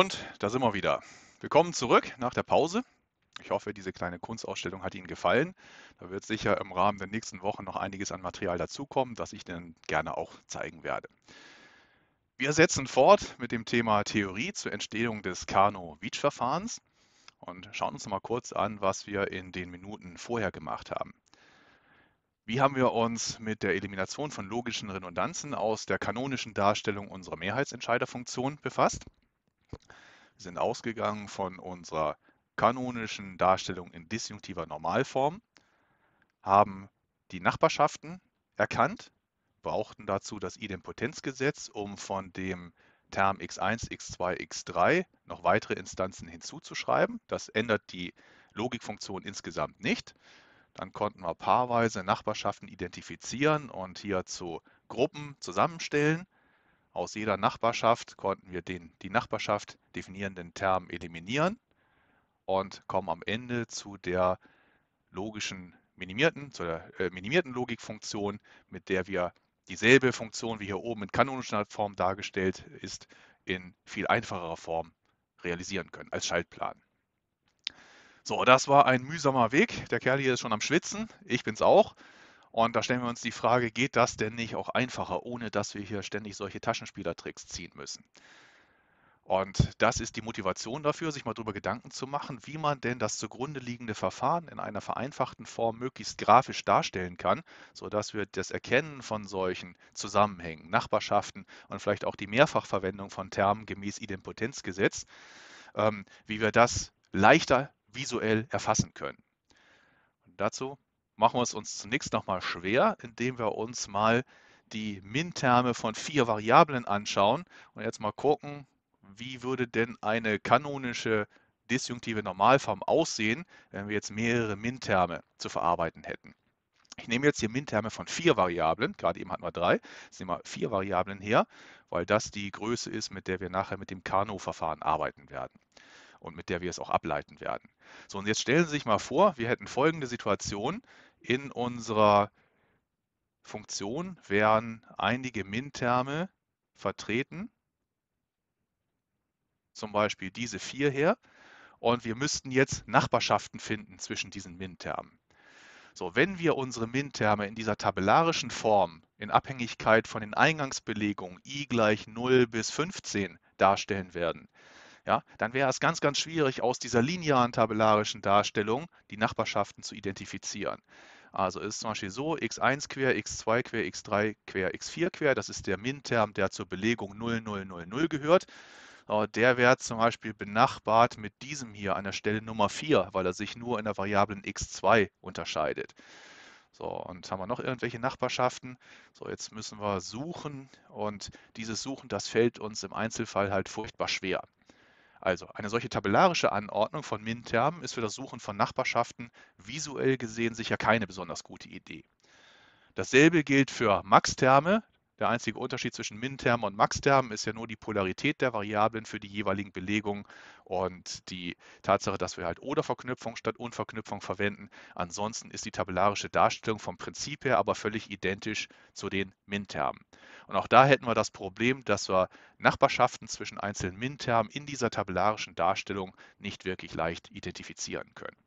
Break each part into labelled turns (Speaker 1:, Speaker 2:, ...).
Speaker 1: Und da sind wir wieder. Willkommen zurück nach der Pause. Ich hoffe, diese kleine Kunstausstellung hat Ihnen gefallen. Da wird sicher im Rahmen der nächsten Wochen noch einiges an Material dazukommen, das ich dann gerne auch zeigen werde. Wir setzen fort mit dem Thema Theorie zur Entstehung des Kano-Veach-Verfahrens und schauen uns mal kurz an, was wir in den Minuten vorher gemacht haben. Wie haben wir uns mit der Elimination von logischen Redundanzen aus der kanonischen Darstellung unserer Mehrheitsentscheiderfunktion befasst? Wir sind ausgegangen von unserer kanonischen Darstellung in disjunktiver Normalform, haben die Nachbarschaften erkannt, brauchten dazu das Idempotenzgesetz, um von dem Term x1, x2, x3 noch weitere Instanzen hinzuzuschreiben. Das ändert die Logikfunktion insgesamt nicht. Dann konnten wir paarweise Nachbarschaften identifizieren und hier zu Gruppen zusammenstellen. Aus jeder Nachbarschaft konnten wir den die Nachbarschaft definierenden Term eliminieren und kommen am Ende zu der logischen minimierten, zu der äh, minimierten Logikfunktion, mit der wir dieselbe Funktion, wie hier oben in kanonischer Form dargestellt ist, in viel einfacherer Form realisieren können als Schaltplan. So, das war ein mühsamer Weg. Der Kerl hier ist schon am Schwitzen. Ich bin es auch. Und da stellen wir uns die Frage, geht das denn nicht auch einfacher, ohne dass wir hier ständig solche Taschenspielertricks ziehen müssen? Und das ist die Motivation dafür, sich mal darüber Gedanken zu machen, wie man denn das zugrunde liegende Verfahren in einer vereinfachten Form möglichst grafisch darstellen kann, sodass wir das Erkennen von solchen Zusammenhängen, Nachbarschaften und vielleicht auch die Mehrfachverwendung von Termen gemäß Idempotenzgesetz, ähm, wie wir das leichter visuell erfassen können. Und dazu machen wir es uns zunächst nochmal schwer, indem wir uns mal die Min-Terme von vier Variablen anschauen und jetzt mal gucken, wie würde denn eine kanonische disjunktive Normalform aussehen, wenn wir jetzt mehrere Min-Terme zu verarbeiten hätten. Ich nehme jetzt hier Min-Terme von vier Variablen, gerade eben hatten wir drei, jetzt nehmen wir vier Variablen her, weil das die Größe ist, mit der wir nachher mit dem Kano-Verfahren arbeiten werden und mit der wir es auch ableiten werden. So, und jetzt stellen Sie sich mal vor, wir hätten folgende Situation. In unserer Funktion werden einige Min-Terme vertreten, zum Beispiel diese vier her. Und wir müssten jetzt Nachbarschaften finden zwischen diesen Min-Termen. So, wenn wir unsere Min-Terme in dieser tabellarischen Form in Abhängigkeit von den Eingangsbelegungen i gleich 0 bis 15 darstellen werden, ja, dann wäre es ganz, ganz schwierig, aus dieser linearen tabellarischen Darstellung die Nachbarschaften zu identifizieren. Also ist zum Beispiel so, x1 quer, x2 quer, x3 quer, x4 quer, das ist der Min-Term, der zur Belegung 0000 gehört. Oh, der wäre zum Beispiel benachbart mit diesem hier an der Stelle Nummer 4, weil er sich nur in der Variablen x2 unterscheidet. So, und haben wir noch irgendwelche Nachbarschaften? So, jetzt müssen wir suchen und dieses Suchen, das fällt uns im Einzelfall halt furchtbar schwer. Also eine solche tabellarische Anordnung von min termen ist für das Suchen von Nachbarschaften visuell gesehen sicher keine besonders gute Idee. Dasselbe gilt für Max-Terme, der einzige Unterschied zwischen Min-Termen und Max-Termen ist ja nur die Polarität der Variablen für die jeweiligen Belegungen und die Tatsache, dass wir halt oder Verknüpfung statt Unverknüpfung verwenden. Ansonsten ist die tabellarische Darstellung vom Prinzip her aber völlig identisch zu den Min-Termen. Und auch da hätten wir das Problem, dass wir Nachbarschaften zwischen einzelnen Min-Termen in dieser tabellarischen Darstellung nicht wirklich leicht identifizieren können.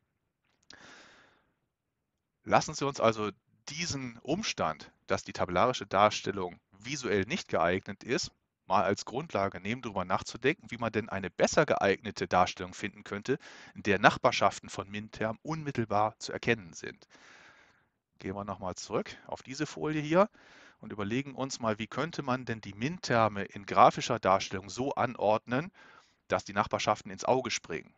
Speaker 1: Lassen Sie uns also diesen Umstand, dass die tabellarische Darstellung visuell nicht geeignet ist, mal als Grundlage nehmen, darüber nachzudenken, wie man denn eine besser geeignete Darstellung finden könnte, in der Nachbarschaften von MinTerm unmittelbar zu erkennen sind. Gehen wir nochmal zurück auf diese Folie hier und überlegen uns mal, wie könnte man denn die MinTerme in grafischer Darstellung so anordnen, dass die Nachbarschaften ins Auge springen.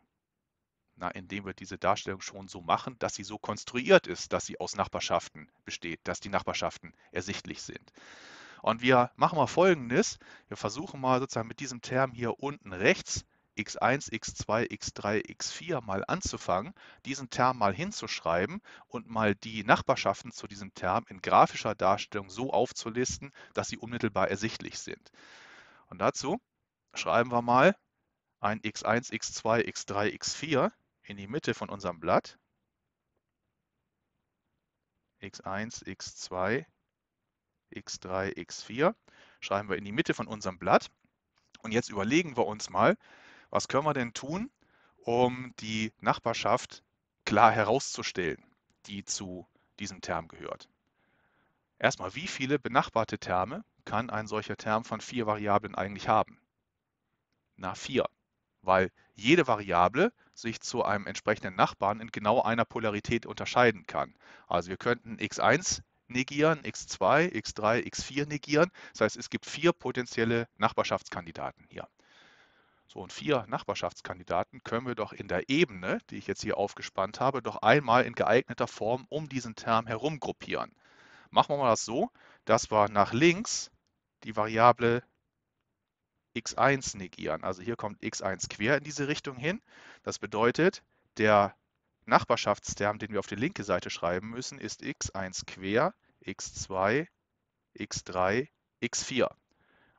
Speaker 1: Na, indem wir diese Darstellung schon so machen, dass sie so konstruiert ist, dass sie aus Nachbarschaften besteht, dass die Nachbarschaften ersichtlich sind. Und wir machen mal Folgendes. Wir versuchen mal sozusagen mit diesem Term hier unten rechts x1, x2, x3, x4 mal anzufangen, diesen Term mal hinzuschreiben und mal die Nachbarschaften zu diesem Term in grafischer Darstellung so aufzulisten, dass sie unmittelbar ersichtlich sind. Und dazu schreiben wir mal ein x1, x2, x3, x4 in die Mitte von unserem Blatt. x1, x2, x3, x4 schreiben wir in die Mitte von unserem Blatt. Und jetzt überlegen wir uns mal, was können wir denn tun, um die Nachbarschaft klar herauszustellen, die zu diesem Term gehört. Erstmal, wie viele benachbarte Terme kann ein solcher Term von vier Variablen eigentlich haben? Na, vier, weil jede Variable sich zu einem entsprechenden Nachbarn in genau einer Polarität unterscheiden kann. Also wir könnten x1 negieren, x2, x3, x4 negieren. Das heißt, es gibt vier potenzielle Nachbarschaftskandidaten hier. So, und vier Nachbarschaftskandidaten können wir doch in der Ebene, die ich jetzt hier aufgespannt habe, doch einmal in geeigneter Form um diesen Term herum gruppieren. Machen wir mal das so, dass wir nach links die Variable x1 negieren. Also hier kommt x1 quer in diese Richtung hin. Das bedeutet, der Nachbarschaftsterm, den wir auf die linke Seite schreiben müssen, ist x1 quer, x2, x3, x4.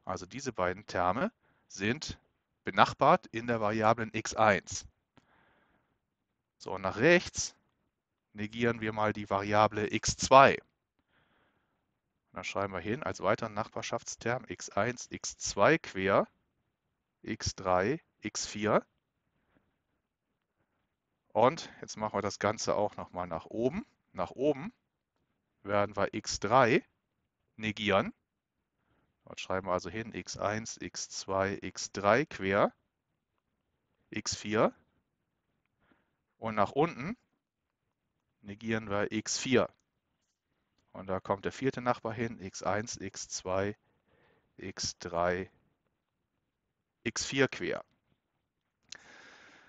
Speaker 1: Also diese beiden Terme sind benachbart in der Variablen x1. So, und nach rechts negieren wir mal die Variable x2. Dann schreiben wir hin als weiteren Nachbarschaftsterm x1, x2 quer, x3, x4. Und jetzt machen wir das Ganze auch nochmal nach oben. Nach oben werden wir x3 negieren. Dort schreiben wir also hin x1, x2, x3 quer, x4. Und nach unten negieren wir x4. Und da kommt der vierte Nachbar hin, x1, x2, x3, x4 quer.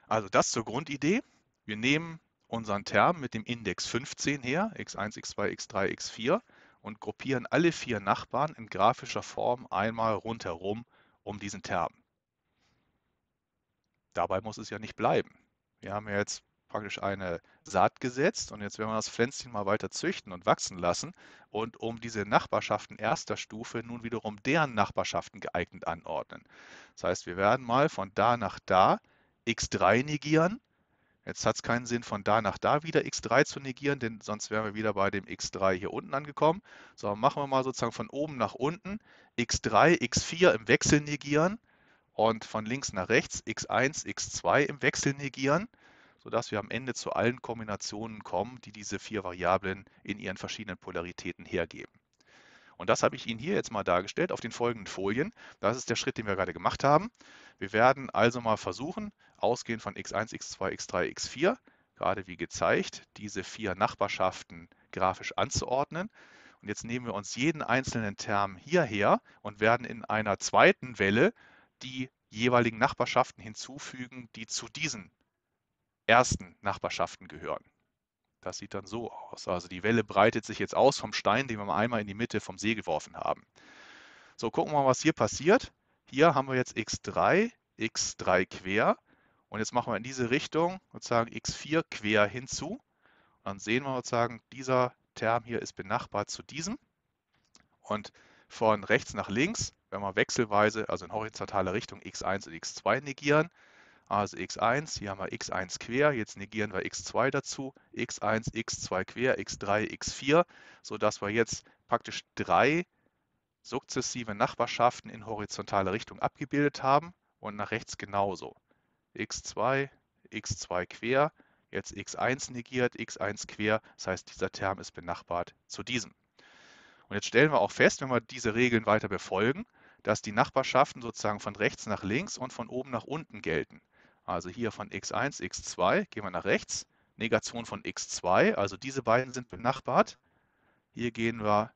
Speaker 1: Also das zur Grundidee. Wir nehmen unseren Term mit dem Index 15 her, x1, x2, x3, x4 und gruppieren alle vier Nachbarn in grafischer Form einmal rundherum um diesen Term. Dabei muss es ja nicht bleiben. Wir haben ja jetzt praktisch eine Saat gesetzt und jetzt werden wir das Pflänzchen mal weiter züchten und wachsen lassen und um diese Nachbarschaften erster Stufe nun wiederum deren Nachbarschaften geeignet anordnen. Das heißt, wir werden mal von da nach da x3 negieren. Jetzt hat es keinen Sinn, von da nach da wieder x3 zu negieren, denn sonst wären wir wieder bei dem x3 hier unten angekommen. So, machen wir mal sozusagen von oben nach unten x3, x4 im Wechsel negieren und von links nach rechts x1, x2 im Wechsel negieren sodass wir am Ende zu allen Kombinationen kommen, die diese vier Variablen in ihren verschiedenen Polaritäten hergeben. Und das habe ich Ihnen hier jetzt mal dargestellt auf den folgenden Folien. Das ist der Schritt, den wir gerade gemacht haben. Wir werden also mal versuchen, ausgehend von x1, x2, x3, x4, gerade wie gezeigt, diese vier Nachbarschaften grafisch anzuordnen. Und jetzt nehmen wir uns jeden einzelnen Term hierher und werden in einer zweiten Welle die jeweiligen Nachbarschaften hinzufügen, die zu diesen ersten Nachbarschaften gehören. Das sieht dann so aus. Also die Welle breitet sich jetzt aus vom Stein, den wir einmal in die Mitte vom See geworfen haben. So, gucken wir mal, was hier passiert. Hier haben wir jetzt x3, x3 quer. Und jetzt machen wir in diese Richtung sozusagen x4 quer hinzu. Und dann sehen wir sozusagen, dieser Term hier ist benachbart zu diesem. Und von rechts nach links, wenn wir wechselweise, also in horizontaler Richtung x1 und x2 negieren, also x1, hier haben wir x1 quer, jetzt negieren wir x2 dazu, x1, x2 quer, x3, x4, sodass wir jetzt praktisch drei sukzessive Nachbarschaften in horizontale Richtung abgebildet haben und nach rechts genauso. x2, x2 quer, jetzt x1 negiert, x1 quer, das heißt, dieser Term ist benachbart zu diesem. Und jetzt stellen wir auch fest, wenn wir diese Regeln weiter befolgen, dass die Nachbarschaften sozusagen von rechts nach links und von oben nach unten gelten. Also hier von x1, x2, gehen wir nach rechts, Negation von x2, also diese beiden sind benachbart. Hier gehen wir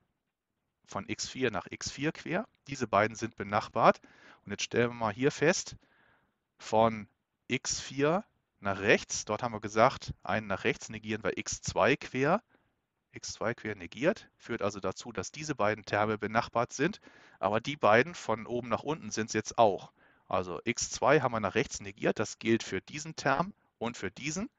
Speaker 1: von x4 nach x4 quer, diese beiden sind benachbart. Und jetzt stellen wir mal hier fest, von x4 nach rechts, dort haben wir gesagt, einen nach rechts negieren wir x2 quer, x2 quer negiert, führt also dazu, dass diese beiden Terme benachbart sind, aber die beiden von oben nach unten sind es jetzt auch. Also x2 haben wir nach rechts negiert, das gilt für diesen Term und für diesen.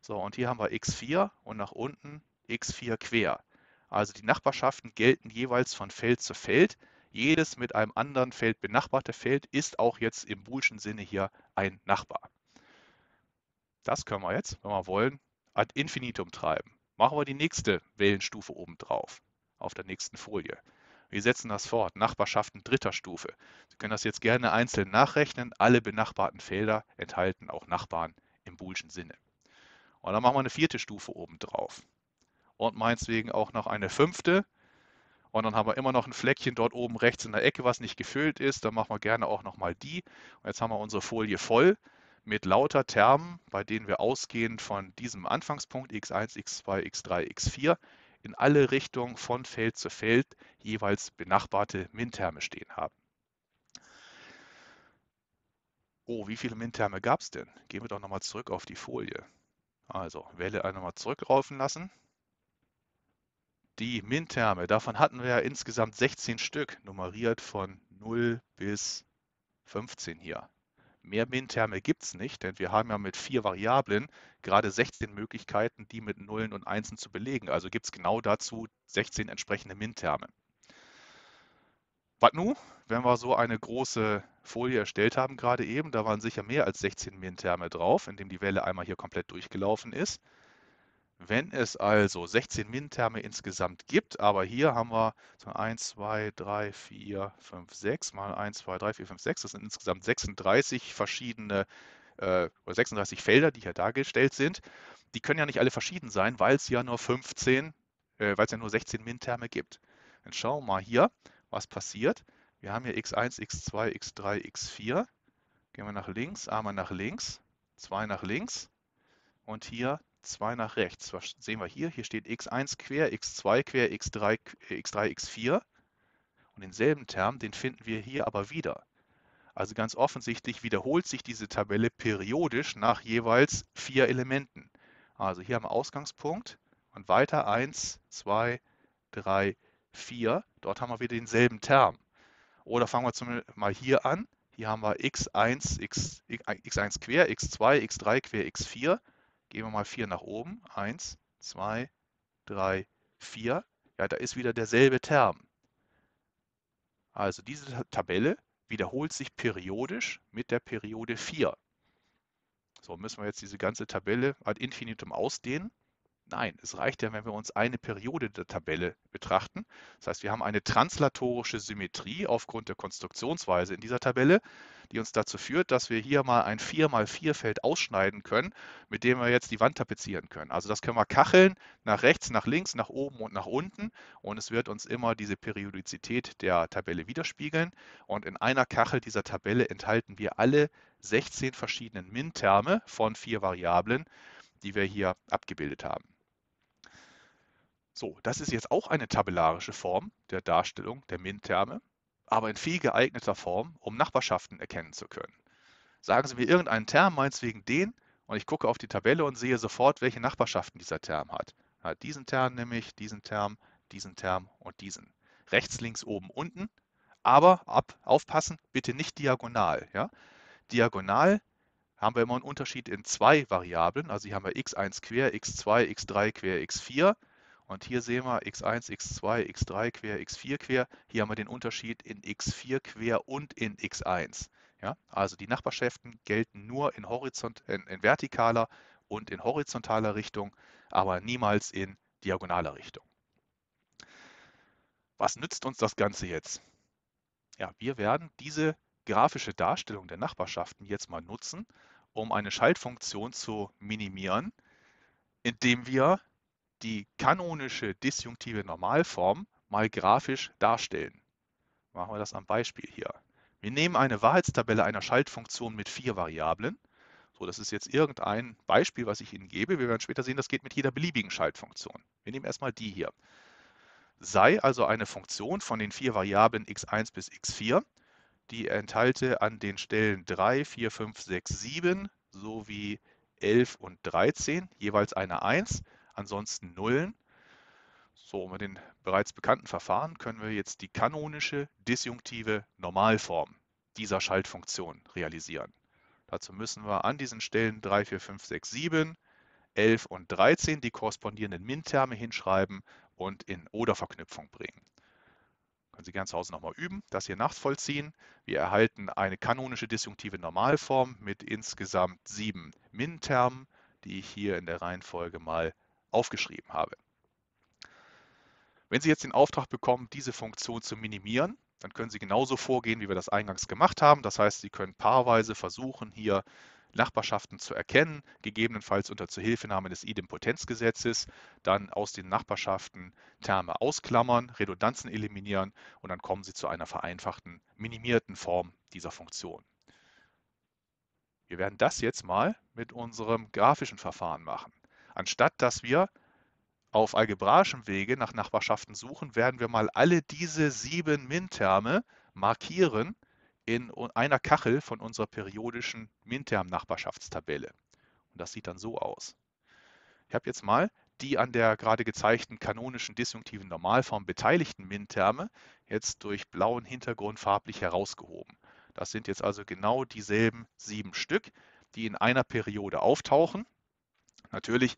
Speaker 1: So, und hier haben wir x4 und nach unten x4 quer. Also die Nachbarschaften gelten jeweils von Feld zu Feld. Jedes mit einem anderen Feld benachbarte Feld ist auch jetzt im boolschen Sinne hier ein Nachbar. Das können wir jetzt, wenn wir wollen, ad infinitum treiben. Machen wir die nächste Wellenstufe oben drauf auf der nächsten Folie. Wir setzen das fort. Nachbarschaften dritter Stufe. Sie können das jetzt gerne einzeln nachrechnen. Alle benachbarten Felder enthalten auch Nachbarn im boolschen Sinne. Und dann machen wir eine vierte Stufe oben drauf. Und meinetwegen auch noch eine fünfte. Und dann haben wir immer noch ein Fleckchen dort oben rechts in der Ecke, was nicht gefüllt ist. Dann machen wir gerne auch nochmal die. Und jetzt haben wir unsere Folie voll mit lauter Termen, bei denen wir ausgehend von diesem Anfangspunkt x1, x2, x3, x4 in alle Richtungen von Feld zu Feld jeweils benachbarte Mintherme stehen haben. Oh, wie viele Mintherme gab es denn? Gehen wir doch nochmal zurück auf die Folie. Also Welle einmal zurückraufen lassen. Die Mintherme, davon hatten wir ja insgesamt 16 Stück, nummeriert von 0 bis 15 hier. Mehr Min-Terme gibt es nicht, denn wir haben ja mit vier Variablen gerade 16 Möglichkeiten, die mit Nullen und Einsen zu belegen. Also gibt es genau dazu 16 entsprechende Min-Terme. Was nun, wenn wir so eine große Folie erstellt haben gerade eben, da waren sicher mehr als 16 Min-Terme drauf, indem die Welle einmal hier komplett durchgelaufen ist. Wenn es also 16 Min-Terme insgesamt gibt, aber hier haben wir 1, 2, 3, 4, 5, 6 mal 1, 2, 3, 4, 5, 6. Das sind insgesamt 36 verschiedene äh, 36 Felder, die hier dargestellt sind. Die können ja nicht alle verschieden sein, weil es ja nur 15, äh, weil es ja nur 16 Min-Terme gibt. Dann schauen wir mal hier, was passiert. Wir haben hier x1, x2, x3, x4. Gehen wir nach links, einmal nach links, 2 nach links und hier 2 nach rechts. Was sehen wir hier? Hier steht x1 quer, x2 quer, x3, x3, x4. Und denselben Term, den finden wir hier aber wieder. Also ganz offensichtlich wiederholt sich diese Tabelle periodisch nach jeweils vier Elementen. Also hier am Ausgangspunkt und weiter 1, 2, 3, 4. Dort haben wir wieder denselben Term. Oder fangen wir zum, mal hier an. Hier haben wir x1, x, x1 quer, x2, x3 quer, x4. Gehen wir mal 4 nach oben. 1, 2, 3, 4. Ja, da ist wieder derselbe Term. Also diese Tabelle wiederholt sich periodisch mit der Periode 4. So müssen wir jetzt diese ganze Tabelle ad infinitum ausdehnen. Nein, es reicht ja, wenn wir uns eine Periode der Tabelle betrachten. Das heißt, wir haben eine translatorische Symmetrie aufgrund der Konstruktionsweise in dieser Tabelle, die uns dazu führt, dass wir hier mal ein 4x4-Feld ausschneiden können, mit dem wir jetzt die Wand tapezieren können. Also das können wir kacheln nach rechts, nach links, nach oben und nach unten. Und es wird uns immer diese Periodizität der Tabelle widerspiegeln. Und in einer Kachel dieser Tabelle enthalten wir alle 16 verschiedenen Min-Terme von vier Variablen, die wir hier abgebildet haben. So, das ist jetzt auch eine tabellarische Form der Darstellung der min terme aber in viel geeigneter Form, um Nachbarschaften erkennen zu können. Sagen Sie mir irgendeinen Term, meinetwegen den, und ich gucke auf die Tabelle und sehe sofort, welche Nachbarschaften dieser Term hat. hat diesen Term nämlich, diesen Term, diesen Term und diesen. Rechts, links, oben, unten, aber ab, aufpassen, bitte nicht diagonal. Ja? Diagonal haben wir immer einen Unterschied in zwei Variablen, also hier haben wir x1 quer, x2, x3 quer, x4 und hier sehen wir x1, x2, x3 quer, x4 quer. Hier haben wir den Unterschied in x4 quer und in x1. Ja, also die Nachbarschaften gelten nur in, horizont, in, in vertikaler und in horizontaler Richtung, aber niemals in diagonaler Richtung. Was nützt uns das Ganze jetzt? Ja, wir werden diese grafische Darstellung der Nachbarschaften jetzt mal nutzen, um eine Schaltfunktion zu minimieren, indem wir die kanonische disjunktive Normalform mal grafisch darstellen. Machen wir das am Beispiel hier. Wir nehmen eine Wahrheitstabelle einer Schaltfunktion mit vier Variablen. So, das ist jetzt irgendein Beispiel, was ich Ihnen gebe. Wir werden später sehen, das geht mit jeder beliebigen Schaltfunktion. Wir nehmen erstmal die hier. Sei also eine Funktion von den vier Variablen x1 bis x4, die enthalte an den Stellen 3, 4, 5, 6, 7 sowie 11 und 13 jeweils eine 1 ansonsten Nullen. So, mit den bereits bekannten Verfahren können wir jetzt die kanonische disjunktive Normalform dieser Schaltfunktion realisieren. Dazu müssen wir an diesen Stellen 3, 4, 5, 6, 7, 11 und 13 die korrespondierenden Min-Terme hinschreiben und in Oder-Verknüpfung bringen. Können Sie gerne zu Hause nochmal üben, das hier nachvollziehen. Wir erhalten eine kanonische disjunktive Normalform mit insgesamt sieben Min-Termen, die ich hier in der Reihenfolge mal aufgeschrieben habe. Wenn Sie jetzt den Auftrag bekommen, diese Funktion zu minimieren, dann können Sie genauso vorgehen, wie wir das eingangs gemacht haben. Das heißt, Sie können paarweise versuchen, hier Nachbarschaften zu erkennen, gegebenenfalls unter Zuhilfenahme des Idempotenzgesetzes, dann aus den Nachbarschaften Terme ausklammern, Redundanzen eliminieren und dann kommen Sie zu einer vereinfachten, minimierten Form dieser Funktion. Wir werden das jetzt mal mit unserem grafischen Verfahren machen. Anstatt dass wir auf algebraischem Wege nach Nachbarschaften suchen, werden wir mal alle diese sieben Minterme markieren in einer Kachel von unserer periodischen Minterm-Nachbarschaftstabelle. Und das sieht dann so aus. Ich habe jetzt mal die an der gerade gezeigten kanonischen disjunktiven Normalform beteiligten Minterme jetzt durch blauen Hintergrund farblich herausgehoben. Das sind jetzt also genau dieselben sieben Stück, die in einer Periode auftauchen. Natürlich,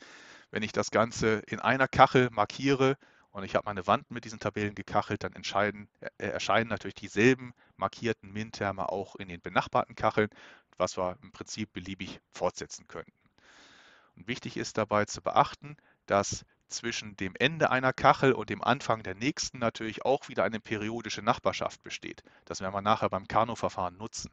Speaker 1: wenn ich das Ganze in einer Kachel markiere und ich habe meine Wand mit diesen Tabellen gekachelt, dann äh, äh, erscheinen natürlich dieselben markierten Min-Terme auch in den benachbarten Kacheln, was wir im Prinzip beliebig fortsetzen könnten. Und wichtig ist dabei zu beachten, dass zwischen dem Ende einer Kachel und dem Anfang der nächsten natürlich auch wieder eine periodische Nachbarschaft besteht. Das werden wir nachher beim Kano-Verfahren nutzen.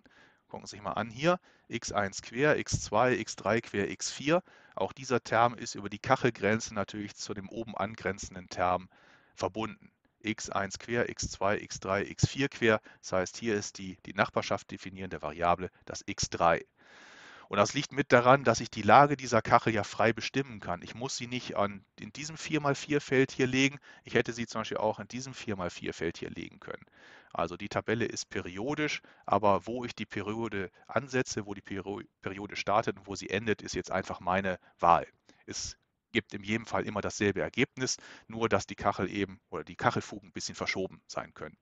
Speaker 1: Gucken Sie sich mal an hier, x1 quer, x2, x3 quer, x4. Auch dieser Term ist über die Kachelgrenze natürlich zu dem oben angrenzenden Term verbunden. x1 quer, x2, x3, x4 quer. Das heißt, hier ist die, die Nachbarschaft definierende Variable das x3. Und das liegt mit daran, dass ich die Lage dieser Kachel ja frei bestimmen kann. Ich muss sie nicht an, in diesem 4x4-Feld hier legen. Ich hätte sie zum Beispiel auch in diesem 4x4-Feld hier legen können. Also die Tabelle ist periodisch, aber wo ich die Periode ansetze, wo die Periode startet und wo sie endet, ist jetzt einfach meine Wahl. Es gibt in jedem Fall immer dasselbe Ergebnis, nur dass die Kachel eben oder die Kachelfugen ein bisschen verschoben sein können.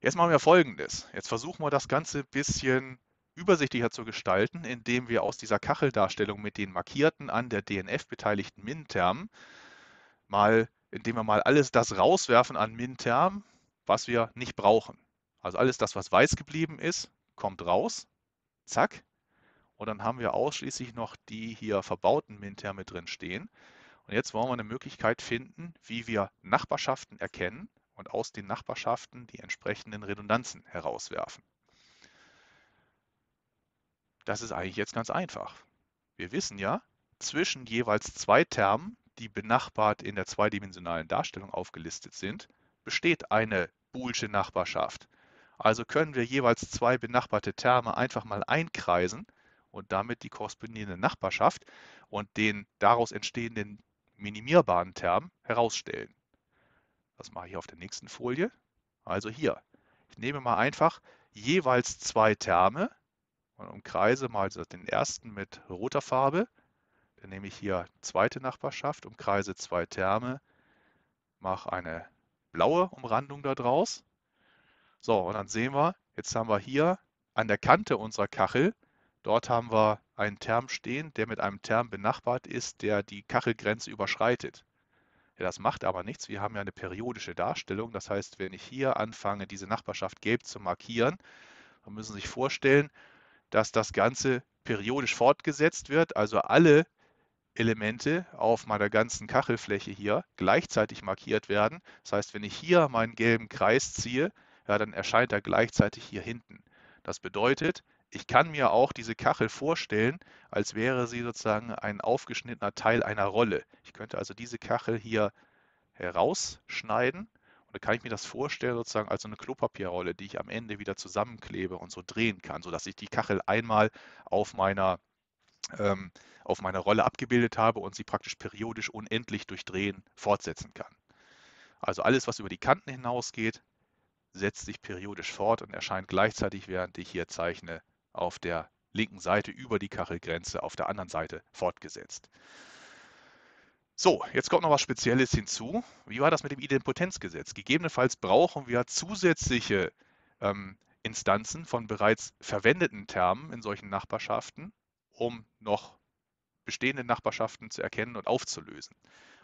Speaker 1: Jetzt machen wir folgendes. Jetzt versuchen wir das Ganze ein bisschen übersichtlicher zu gestalten, indem wir aus dieser Kacheldarstellung mit den markierten an der DNF beteiligten Min-Termen mal, indem wir mal alles das rauswerfen an Min-Termen, was wir nicht brauchen. Also alles das, was weiß geblieben ist, kommt raus, zack. Und dann haben wir ausschließlich noch die hier verbauten Min-Terme drin stehen. Und jetzt wollen wir eine Möglichkeit finden, wie wir Nachbarschaften erkennen und aus den Nachbarschaften die entsprechenden Redundanzen herauswerfen. Das ist eigentlich jetzt ganz einfach. Wir wissen ja, zwischen jeweils zwei Termen, die benachbart in der zweidimensionalen Darstellung aufgelistet sind, besteht eine boolsche Nachbarschaft. Also können wir jeweils zwei benachbarte Terme einfach mal einkreisen und damit die korrespondierende Nachbarschaft und den daraus entstehenden minimierbaren Term herausstellen. Das mache ich auf der nächsten Folie. Also hier. Ich nehme mal einfach jeweils zwei Terme, und umkreise mal den ersten mit roter Farbe. Dann nehme ich hier zweite Nachbarschaft, umkreise zwei Terme, mache eine blaue Umrandung daraus. So, und dann sehen wir, jetzt haben wir hier an der Kante unserer Kachel, dort haben wir einen Term stehen, der mit einem Term benachbart ist, der die Kachelgrenze überschreitet. Ja, das macht aber nichts, wir haben ja eine periodische Darstellung. Das heißt, wenn ich hier anfange, diese Nachbarschaft gelb zu markieren, dann müssen Sie sich vorstellen, dass das Ganze periodisch fortgesetzt wird, also alle Elemente auf meiner ganzen Kachelfläche hier gleichzeitig markiert werden. Das heißt, wenn ich hier meinen gelben Kreis ziehe, ja, dann erscheint er gleichzeitig hier hinten. Das bedeutet, ich kann mir auch diese Kachel vorstellen, als wäre sie sozusagen ein aufgeschnittener Teil einer Rolle. Ich könnte also diese Kachel hier herausschneiden oder kann ich mir das vorstellen, sozusagen als so eine Klopapierrolle, die ich am Ende wieder zusammenklebe und so drehen kann, sodass ich die Kachel einmal auf meiner, ähm, auf meiner Rolle abgebildet habe und sie praktisch periodisch unendlich durchdrehen fortsetzen kann. Also alles, was über die Kanten hinausgeht, setzt sich periodisch fort und erscheint gleichzeitig, während ich hier zeichne, auf der linken Seite über die Kachelgrenze auf der anderen Seite fortgesetzt. So, jetzt kommt noch was Spezielles hinzu. Wie war das mit dem Idempotenzgesetz? Gegebenenfalls brauchen wir zusätzliche ähm, Instanzen von bereits verwendeten Termen in solchen Nachbarschaften, um noch bestehende Nachbarschaften zu erkennen und aufzulösen.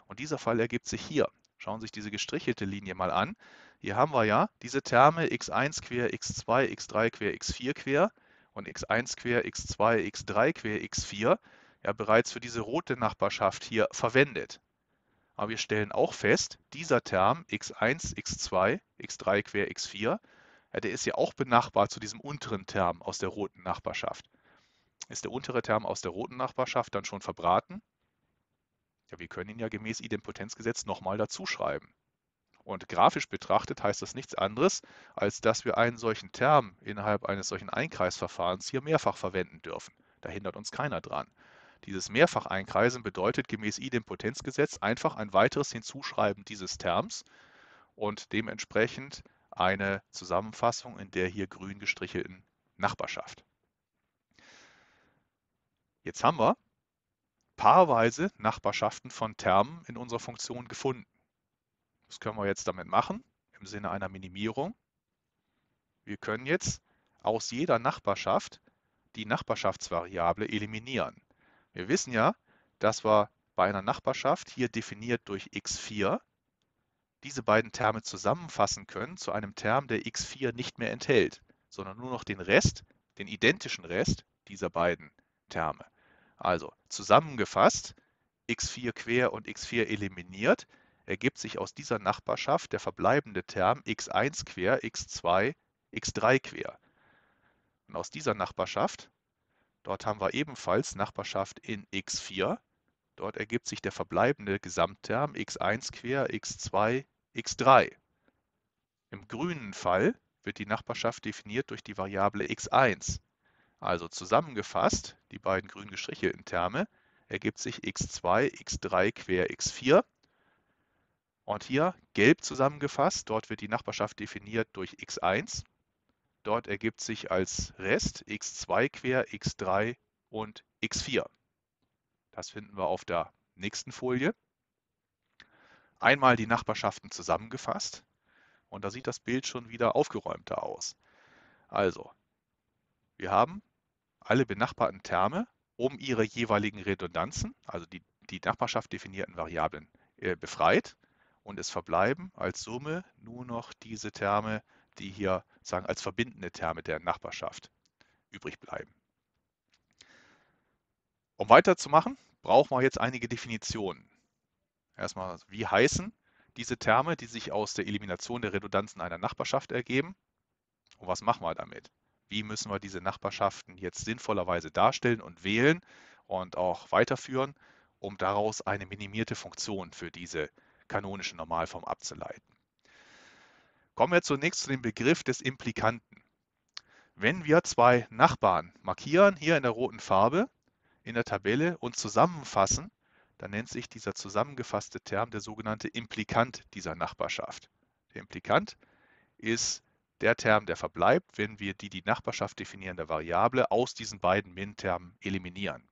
Speaker 1: Und dieser Fall ergibt sich hier. Schauen Sie sich diese gestrichelte Linie mal an. Hier haben wir ja diese Terme x1 quer x2, x3 quer x4 quer und x1 quer x2, x3 quer x4 ja bereits für diese rote Nachbarschaft hier verwendet. Aber wir stellen auch fest, dieser Term x1, x2, x3 quer x4, ja, der ist ja auch benachbart zu diesem unteren Term aus der roten Nachbarschaft. Ist der untere Term aus der roten Nachbarschaft dann schon verbraten? Ja, wir können ihn ja gemäß Idempotenzgesetz nochmal dazuschreiben. Und grafisch betrachtet heißt das nichts anderes, als dass wir einen solchen Term innerhalb eines solchen Einkreisverfahrens hier mehrfach verwenden dürfen. Da hindert uns keiner dran. Dieses Mehrfacheinkreisen bedeutet gemäß I-Impotenzgesetz einfach ein weiteres Hinzuschreiben dieses Terms und dementsprechend eine Zusammenfassung in der hier grün gestrichelten Nachbarschaft. Jetzt haben wir paarweise Nachbarschaften von Termen in unserer Funktion gefunden. Was können wir jetzt damit machen, im Sinne einer Minimierung. Wir können jetzt aus jeder Nachbarschaft die Nachbarschaftsvariable eliminieren. Wir wissen ja, dass wir bei einer Nachbarschaft, hier definiert durch x4, diese beiden Terme zusammenfassen können zu einem Term, der x4 nicht mehr enthält, sondern nur noch den Rest, den identischen Rest dieser beiden Terme. Also zusammengefasst, x4 quer und x4 eliminiert, ergibt sich aus dieser Nachbarschaft der verbleibende Term x1 quer, x2, x3 quer. Und aus dieser Nachbarschaft Dort haben wir ebenfalls Nachbarschaft in x4. Dort ergibt sich der verbleibende Gesamtterm x1 quer x2 x3. Im grünen Fall wird die Nachbarschaft definiert durch die Variable x1. Also zusammengefasst, die beiden grün gestrichelten Terme, ergibt sich x2, x3 quer x4. Und hier gelb zusammengefasst, dort wird die Nachbarschaft definiert durch x1 Dort ergibt sich als Rest x2 quer x3 und x4. Das finden wir auf der nächsten Folie. Einmal die Nachbarschaften zusammengefasst und da sieht das Bild schon wieder aufgeräumter aus. Also, wir haben alle benachbarten Terme um ihre jeweiligen Redundanzen, also die, die Nachbarschaft definierten Variablen, äh, befreit und es verbleiben als Summe nur noch diese Terme die hier sagen als verbindende Terme der Nachbarschaft übrig bleiben. Um weiterzumachen, brauchen wir jetzt einige Definitionen. Erstmal, wie heißen diese Terme, die sich aus der Elimination der Redundanzen einer Nachbarschaft ergeben? Und was machen wir damit? Wie müssen wir diese Nachbarschaften jetzt sinnvollerweise darstellen und wählen und auch weiterführen, um daraus eine minimierte Funktion für diese kanonische Normalform abzuleiten? Kommen wir zunächst zu dem Begriff des Implikanten. Wenn wir zwei Nachbarn markieren, hier in der roten Farbe, in der Tabelle und zusammenfassen, dann nennt sich dieser zusammengefasste Term der sogenannte Implikant dieser Nachbarschaft. Der Implikant ist der Term, der verbleibt, wenn wir die die Nachbarschaft definierende Variable aus diesen beiden Min-Termen eliminieren.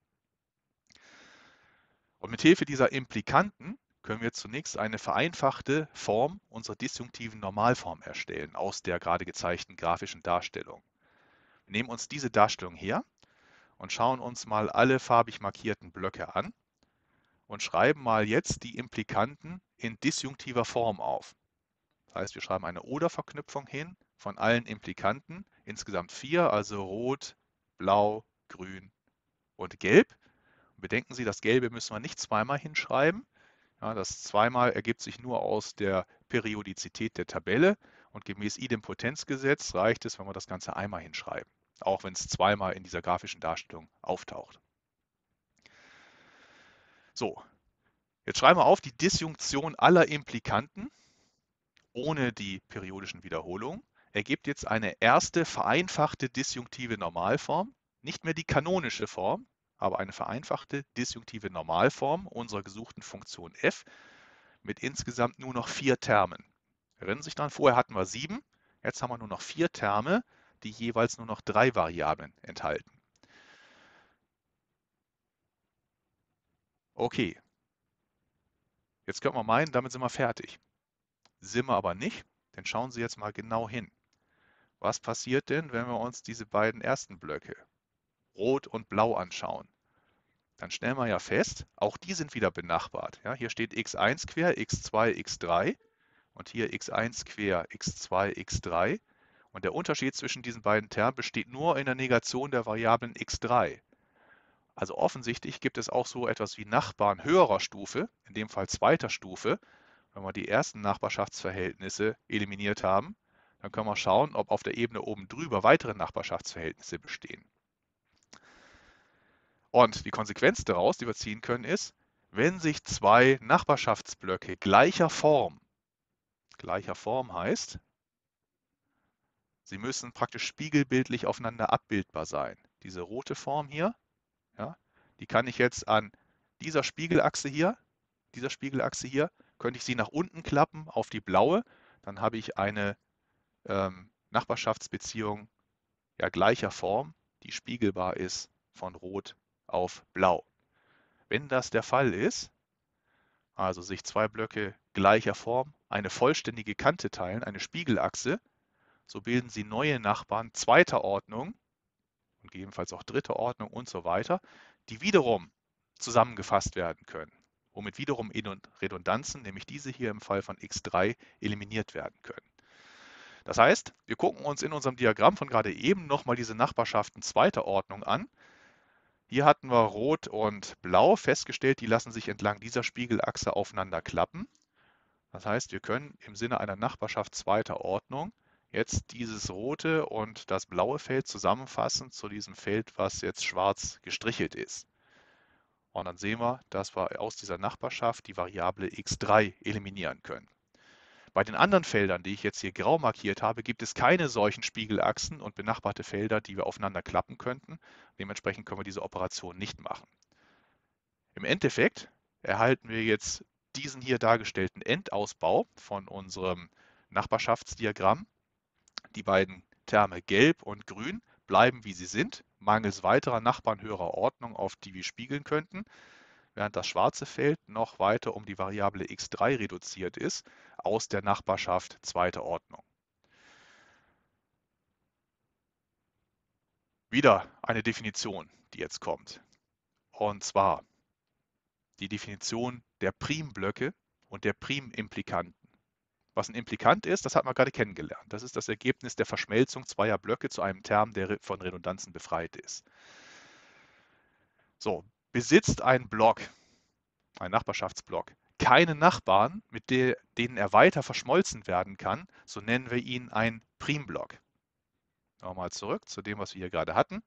Speaker 1: Und mit Hilfe dieser Implikanten können wir zunächst eine vereinfachte Form unserer disjunktiven Normalform erstellen aus der gerade gezeigten grafischen Darstellung. Wir nehmen uns diese Darstellung her und schauen uns mal alle farbig markierten Blöcke an und schreiben mal jetzt die Implikanten in disjunktiver Form auf. Das heißt, wir schreiben eine Oder-Verknüpfung hin von allen Implikanten, insgesamt vier, also rot, blau, grün und gelb. bedenken Sie, das Gelbe müssen wir nicht zweimal hinschreiben, ja, das zweimal ergibt sich nur aus der Periodizität der Tabelle und gemäß Idempotenzgesetz reicht es, wenn wir das Ganze einmal hinschreiben, auch wenn es zweimal in dieser grafischen Darstellung auftaucht. So, jetzt schreiben wir auf die Disjunktion aller Implikanten ohne die periodischen Wiederholungen ergibt jetzt eine erste vereinfachte disjunktive Normalform, nicht mehr die kanonische Form, aber eine vereinfachte disjunktive Normalform unserer gesuchten Funktion f mit insgesamt nur noch vier Termen. Erinnern Sie sich daran, vorher hatten wir sieben, jetzt haben wir nur noch vier Terme, die jeweils nur noch drei Variablen enthalten. Okay, jetzt könnte man meinen, damit sind wir fertig. Sind wir aber nicht, denn schauen Sie jetzt mal genau hin. Was passiert denn, wenn wir uns diese beiden ersten Blöcke Rot und Blau anschauen, dann stellen wir ja fest, auch die sind wieder benachbart. Ja, hier steht x1 quer, x2, x3 und hier x1 quer, x2, x3. Und der Unterschied zwischen diesen beiden Termen besteht nur in der Negation der Variablen x3. Also offensichtlich gibt es auch so etwas wie Nachbarn höherer Stufe, in dem Fall zweiter Stufe. Wenn wir die ersten Nachbarschaftsverhältnisse eliminiert haben, dann können wir schauen, ob auf der Ebene oben drüber weitere Nachbarschaftsverhältnisse bestehen. Und die Konsequenz daraus, die wir ziehen können, ist, wenn sich zwei Nachbarschaftsblöcke gleicher Form, gleicher Form heißt, sie müssen praktisch spiegelbildlich aufeinander abbildbar sein. Diese rote Form hier, ja, die kann ich jetzt an dieser Spiegelachse hier, dieser Spiegelachse hier, könnte ich sie nach unten klappen auf die blaue, dann habe ich eine ähm, Nachbarschaftsbeziehung ja, gleicher Form, die spiegelbar ist von rot auf blau. Wenn das der Fall ist, also sich zwei Blöcke gleicher Form eine vollständige Kante teilen, eine Spiegelachse, so bilden sie neue Nachbarn zweiter Ordnung und gegebenenfalls auch dritter Ordnung und so weiter, die wiederum zusammengefasst werden können, womit wiederum In- Redundanzen, nämlich diese hier im Fall von x3, eliminiert werden können. Das heißt, wir gucken uns in unserem Diagramm von gerade eben nochmal diese Nachbarschaften zweiter Ordnung an hier hatten wir Rot und Blau festgestellt, die lassen sich entlang dieser Spiegelachse aufeinander klappen. Das heißt, wir können im Sinne einer Nachbarschaft zweiter Ordnung jetzt dieses rote und das blaue Feld zusammenfassen zu diesem Feld, was jetzt schwarz gestrichelt ist. Und dann sehen wir, dass wir aus dieser Nachbarschaft die Variable x3 eliminieren können. Bei den anderen Feldern, die ich jetzt hier grau markiert habe, gibt es keine solchen Spiegelachsen und benachbarte Felder, die wir aufeinander klappen könnten. Dementsprechend können wir diese Operation nicht machen. Im Endeffekt erhalten wir jetzt diesen hier dargestellten Endausbau von unserem Nachbarschaftsdiagramm. Die beiden Terme gelb und grün bleiben, wie sie sind, mangels weiterer Nachbarn höherer Ordnung, auf die wir spiegeln könnten während das schwarze Feld noch weiter um die Variable x3 reduziert ist, aus der Nachbarschaft zweiter Ordnung. Wieder eine Definition, die jetzt kommt. Und zwar die Definition der Primblöcke und der Primimplikanten. Was ein Implikant ist, das hat man gerade kennengelernt. Das ist das Ergebnis der Verschmelzung zweier Blöcke zu einem Term, der von Redundanzen befreit ist. So, Besitzt ein Block, ein Nachbarschaftsblock, keine Nachbarn, mit denen er weiter verschmolzen werden kann, so nennen wir ihn ein Primblock. Nochmal zurück zu dem, was wir hier gerade hatten.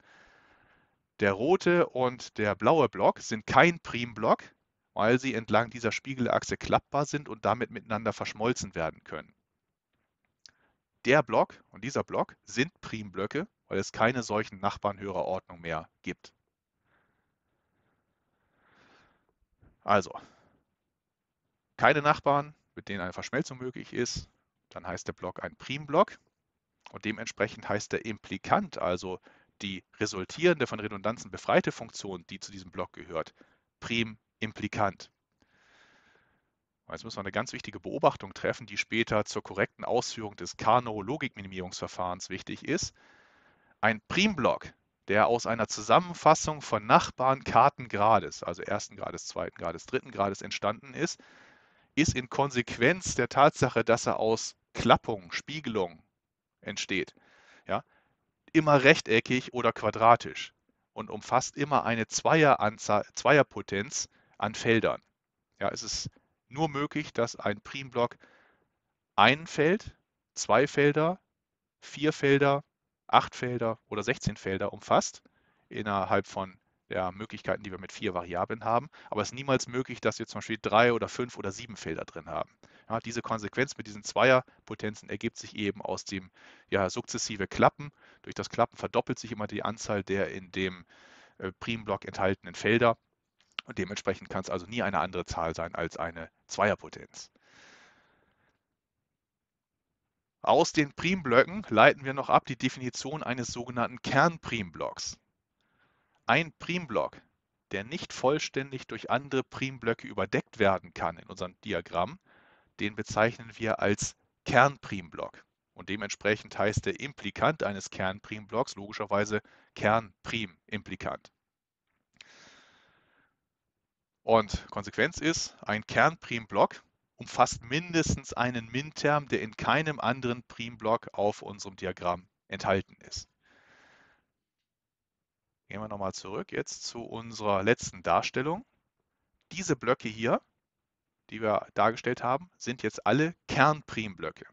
Speaker 1: Der rote und der blaue Block sind kein Primblock, weil sie entlang dieser Spiegelachse klappbar sind und damit miteinander verschmolzen werden können. Der Block und dieser Block sind Primblöcke, weil es keine solchen Nachbarnhörerordnung mehr gibt. Also, keine Nachbarn, mit denen eine Verschmelzung möglich ist, dann heißt der Block ein Primblock und dementsprechend heißt der Implikant, also die resultierende von Redundanzen befreite Funktion, die zu diesem Block gehört, Prim-Implikant. Jetzt müssen wir eine ganz wichtige Beobachtung treffen, die später zur korrekten Ausführung des Kano-Logikminimierungsverfahrens wichtig ist. Ein Primblock der aus einer Zusammenfassung von Nachbarn Kartengrades, also ersten Grades, zweiten Grades, dritten Grades entstanden ist, ist in Konsequenz der Tatsache, dass er aus Klappung, Spiegelung entsteht, ja, immer rechteckig oder quadratisch und umfasst immer eine Zweieranzahl, Zweierpotenz an Feldern. Ja, es ist nur möglich, dass ein Primblock ein Feld, zwei Felder, vier Felder, acht Felder oder 16 Felder umfasst innerhalb von der Möglichkeiten, die wir mit vier Variablen haben. Aber es ist niemals möglich, dass wir zum Beispiel drei oder fünf oder sieben Felder drin haben. Ja, diese Konsequenz mit diesen Zweierpotenzen ergibt sich eben aus dem ja, sukzessive Klappen. Durch das Klappen verdoppelt sich immer die Anzahl der in dem äh, Primblock enthaltenen Felder. Und dementsprechend kann es also nie eine andere Zahl sein als eine Zweierpotenz. Aus den Primblöcken leiten wir noch ab die Definition eines sogenannten Kernprimblocks. Ein Primblock, der nicht vollständig durch andere Primblöcke überdeckt werden kann in unserem Diagramm, den bezeichnen wir als Kernprimblock. Und dementsprechend heißt der Implikant eines Kernprimblocks logischerweise Kernprimimplikant. Und Konsequenz ist, ein Kernprimblock umfasst mindestens einen Min-Term, der in keinem anderen Primblock auf unserem Diagramm enthalten ist. Gehen wir nochmal zurück jetzt zu unserer letzten Darstellung. Diese Blöcke hier, die wir dargestellt haben, sind jetzt alle Kernprimblöcke.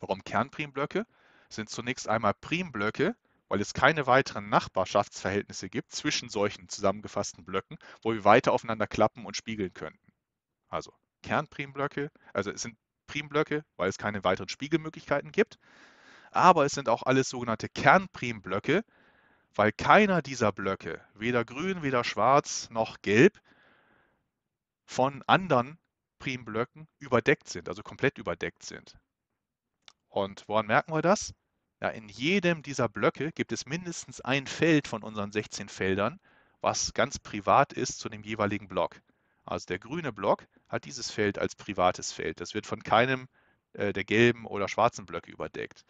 Speaker 1: Warum Kernprimblöcke? Sind zunächst einmal Primblöcke, weil es keine weiteren Nachbarschaftsverhältnisse gibt zwischen solchen zusammengefassten Blöcken, wo wir weiter aufeinander klappen und spiegeln könnten. Also Kernprimblöcke, also es sind Primblöcke, weil es keine weiteren Spiegelmöglichkeiten gibt. Aber es sind auch alles sogenannte Kernprimblöcke, weil keiner dieser Blöcke, weder grün, weder schwarz noch gelb, von anderen Primblöcken überdeckt sind, also komplett überdeckt sind. Und woran merken wir das? Ja, in jedem dieser Blöcke gibt es mindestens ein Feld von unseren 16 Feldern, was ganz privat ist zu dem jeweiligen Block. Also der grüne Block hat dieses Feld als privates Feld. Das wird von keinem äh, der gelben oder schwarzen Blöcke überdeckt.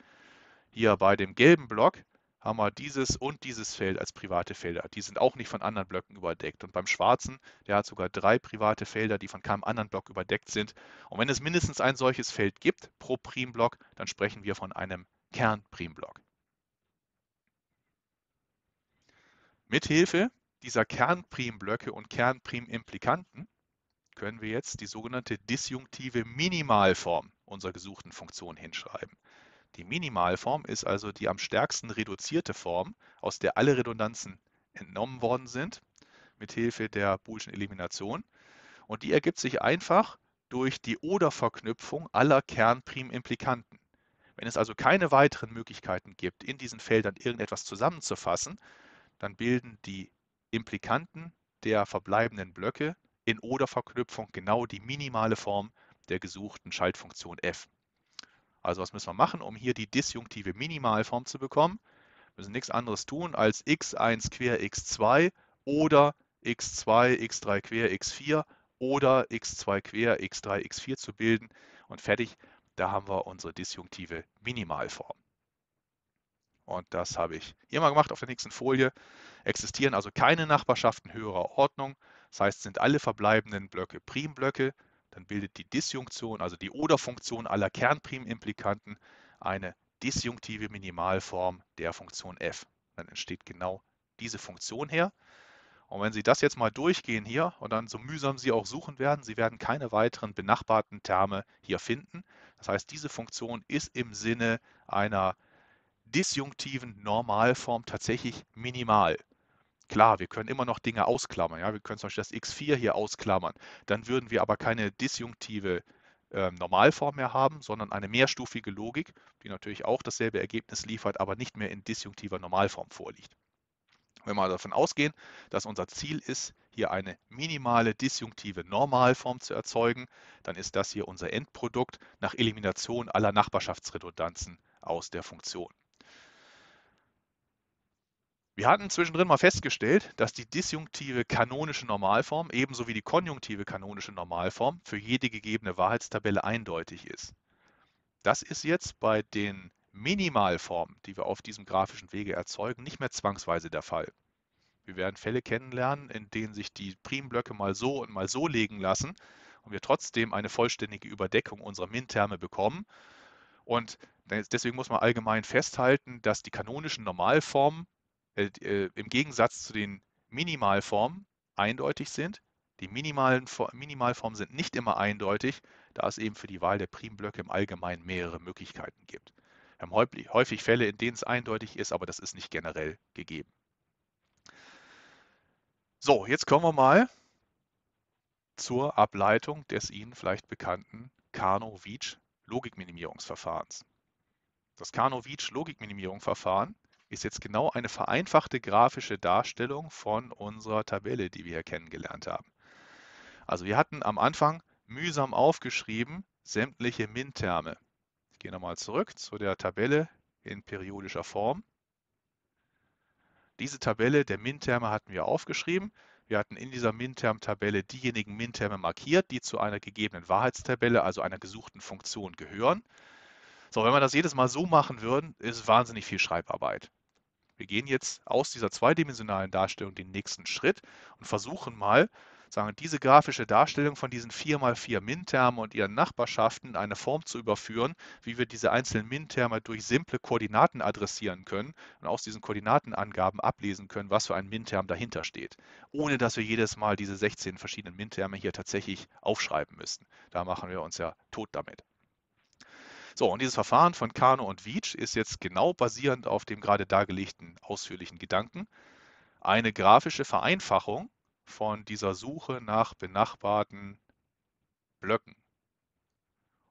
Speaker 1: Hier bei dem gelben Block haben wir dieses und dieses Feld als private Felder. Die sind auch nicht von anderen Blöcken überdeckt. Und beim schwarzen, der hat sogar drei private Felder, die von keinem anderen Block überdeckt sind. Und wenn es mindestens ein solches Feld gibt pro Primblock, dann sprechen wir von einem Kernprimblock. Mithilfe dieser Kernprimblöcke und Kernprimimplikanten können wir jetzt die sogenannte disjunktive Minimalform unserer gesuchten Funktion hinschreiben. Die Minimalform ist also die am stärksten reduzierte Form, aus der alle Redundanzen entnommen worden sind, mithilfe der Boolschen Elimination. Und die ergibt sich einfach durch die Oder-Verknüpfung aller Kernprim-Implikanten. Wenn es also keine weiteren Möglichkeiten gibt, in diesen Feldern irgendetwas zusammenzufassen, dann bilden die Implikanten der verbleibenden Blöcke in Oder-Verknüpfung genau die minimale Form der gesuchten Schaltfunktion f. Also was müssen wir machen, um hier die disjunktive Minimalform zu bekommen? Wir müssen nichts anderes tun als x1 quer x2 oder x2, x3 quer x4 oder x2 quer x3, x4 zu bilden. Und fertig, da haben wir unsere disjunktive Minimalform. Und das habe ich hier mal gemacht auf der nächsten Folie. Existieren also keine Nachbarschaften höherer Ordnung, das heißt, sind alle verbleibenden Blöcke Primblöcke, dann bildet die Disjunktion, also die Oder-Funktion aller Kernprimimplikanten, eine disjunktive Minimalform der Funktion f. Dann entsteht genau diese Funktion her. Und wenn Sie das jetzt mal durchgehen hier und dann so mühsam Sie auch suchen werden, Sie werden keine weiteren benachbarten Terme hier finden. Das heißt, diese Funktion ist im Sinne einer disjunktiven Normalform tatsächlich minimal. Klar, wir können immer noch Dinge ausklammern. Ja? Wir können zum Beispiel das x4 hier ausklammern. Dann würden wir aber keine disjunktive äh, Normalform mehr haben, sondern eine mehrstufige Logik, die natürlich auch dasselbe Ergebnis liefert, aber nicht mehr in disjunktiver Normalform vorliegt. Wenn wir also davon ausgehen, dass unser Ziel ist, hier eine minimale disjunktive Normalform zu erzeugen, dann ist das hier unser Endprodukt nach Elimination aller Nachbarschaftsredundanzen aus der Funktion. Wir hatten zwischendrin mal festgestellt, dass die disjunktive kanonische Normalform ebenso wie die konjunktive kanonische Normalform für jede gegebene Wahrheitstabelle eindeutig ist. Das ist jetzt bei den Minimalformen, die wir auf diesem grafischen Wege erzeugen, nicht mehr zwangsweise der Fall. Wir werden Fälle kennenlernen, in denen sich die Primblöcke mal so und mal so legen lassen und wir trotzdem eine vollständige Überdeckung unserer Min-Terme bekommen. Und deswegen muss man allgemein festhalten, dass die kanonischen Normalformen äh, äh, im Gegensatz zu den Minimalformen eindeutig sind. Die minimalen Minimalformen sind nicht immer eindeutig, da es eben für die Wahl der Primblöcke im Allgemeinen mehrere Möglichkeiten gibt. Wir haben häufig Fälle, in denen es eindeutig ist, aber das ist nicht generell gegeben. So, jetzt kommen wir mal zur Ableitung des Ihnen vielleicht bekannten Karno-Wietsch-Logikminimierungsverfahrens. Das Karno-Wietsch-Logikminimierungsverfahren ist jetzt genau eine vereinfachte grafische Darstellung von unserer Tabelle, die wir hier kennengelernt haben. Also wir hatten am Anfang mühsam aufgeschrieben sämtliche Min-Terme. Ich gehe nochmal zurück zu der Tabelle in periodischer Form. Diese Tabelle der Min-Terme hatten wir aufgeschrieben. Wir hatten in dieser min term tabelle diejenigen Min-Terme markiert, die zu einer gegebenen Wahrheitstabelle, also einer gesuchten Funktion gehören. So, wenn wir das jedes Mal so machen würden, ist es wahnsinnig viel Schreibarbeit wir gehen jetzt aus dieser zweidimensionalen Darstellung den nächsten Schritt und versuchen mal, sagen, diese grafische Darstellung von diesen 4x4 Mintermen und ihren Nachbarschaften in eine Form zu überführen, wie wir diese einzelnen Minterme durch simple Koordinaten adressieren können und aus diesen Koordinatenangaben ablesen können, was für ein Minterm dahinter steht, ohne dass wir jedes Mal diese 16 verschiedenen Minterme hier tatsächlich aufschreiben müssten. Da machen wir uns ja tot damit. So, und dieses Verfahren von Kano und Veach ist jetzt genau basierend auf dem gerade dargelegten ausführlichen Gedanken. Eine grafische Vereinfachung von dieser Suche nach benachbarten Blöcken.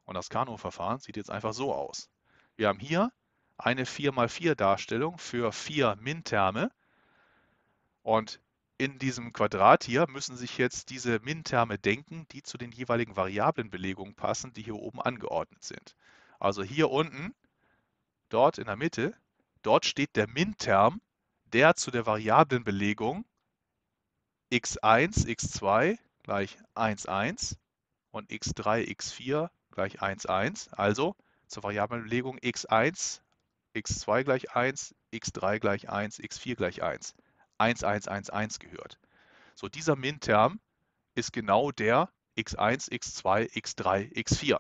Speaker 1: Und das Kano-Verfahren sieht jetzt einfach so aus. Wir haben hier eine 4x4-Darstellung für vier Min-Terme. Und in diesem Quadrat hier müssen sich jetzt diese Min-Terme denken, die zu den jeweiligen Variablenbelegungen passen, die hier oben angeordnet sind. Also hier unten, dort in der Mitte, dort steht der Min-Term, der zu der Variablenbelegung x1, x2 gleich 1, 1 und x3, x4 gleich 1, 1. Also zur Variablenbelegung x1, x2 gleich 1, x3 gleich 1, x4 gleich 1. 1, 1, 1, 1 gehört. So, dieser Min-Term ist genau der x1, x2, x3, x4.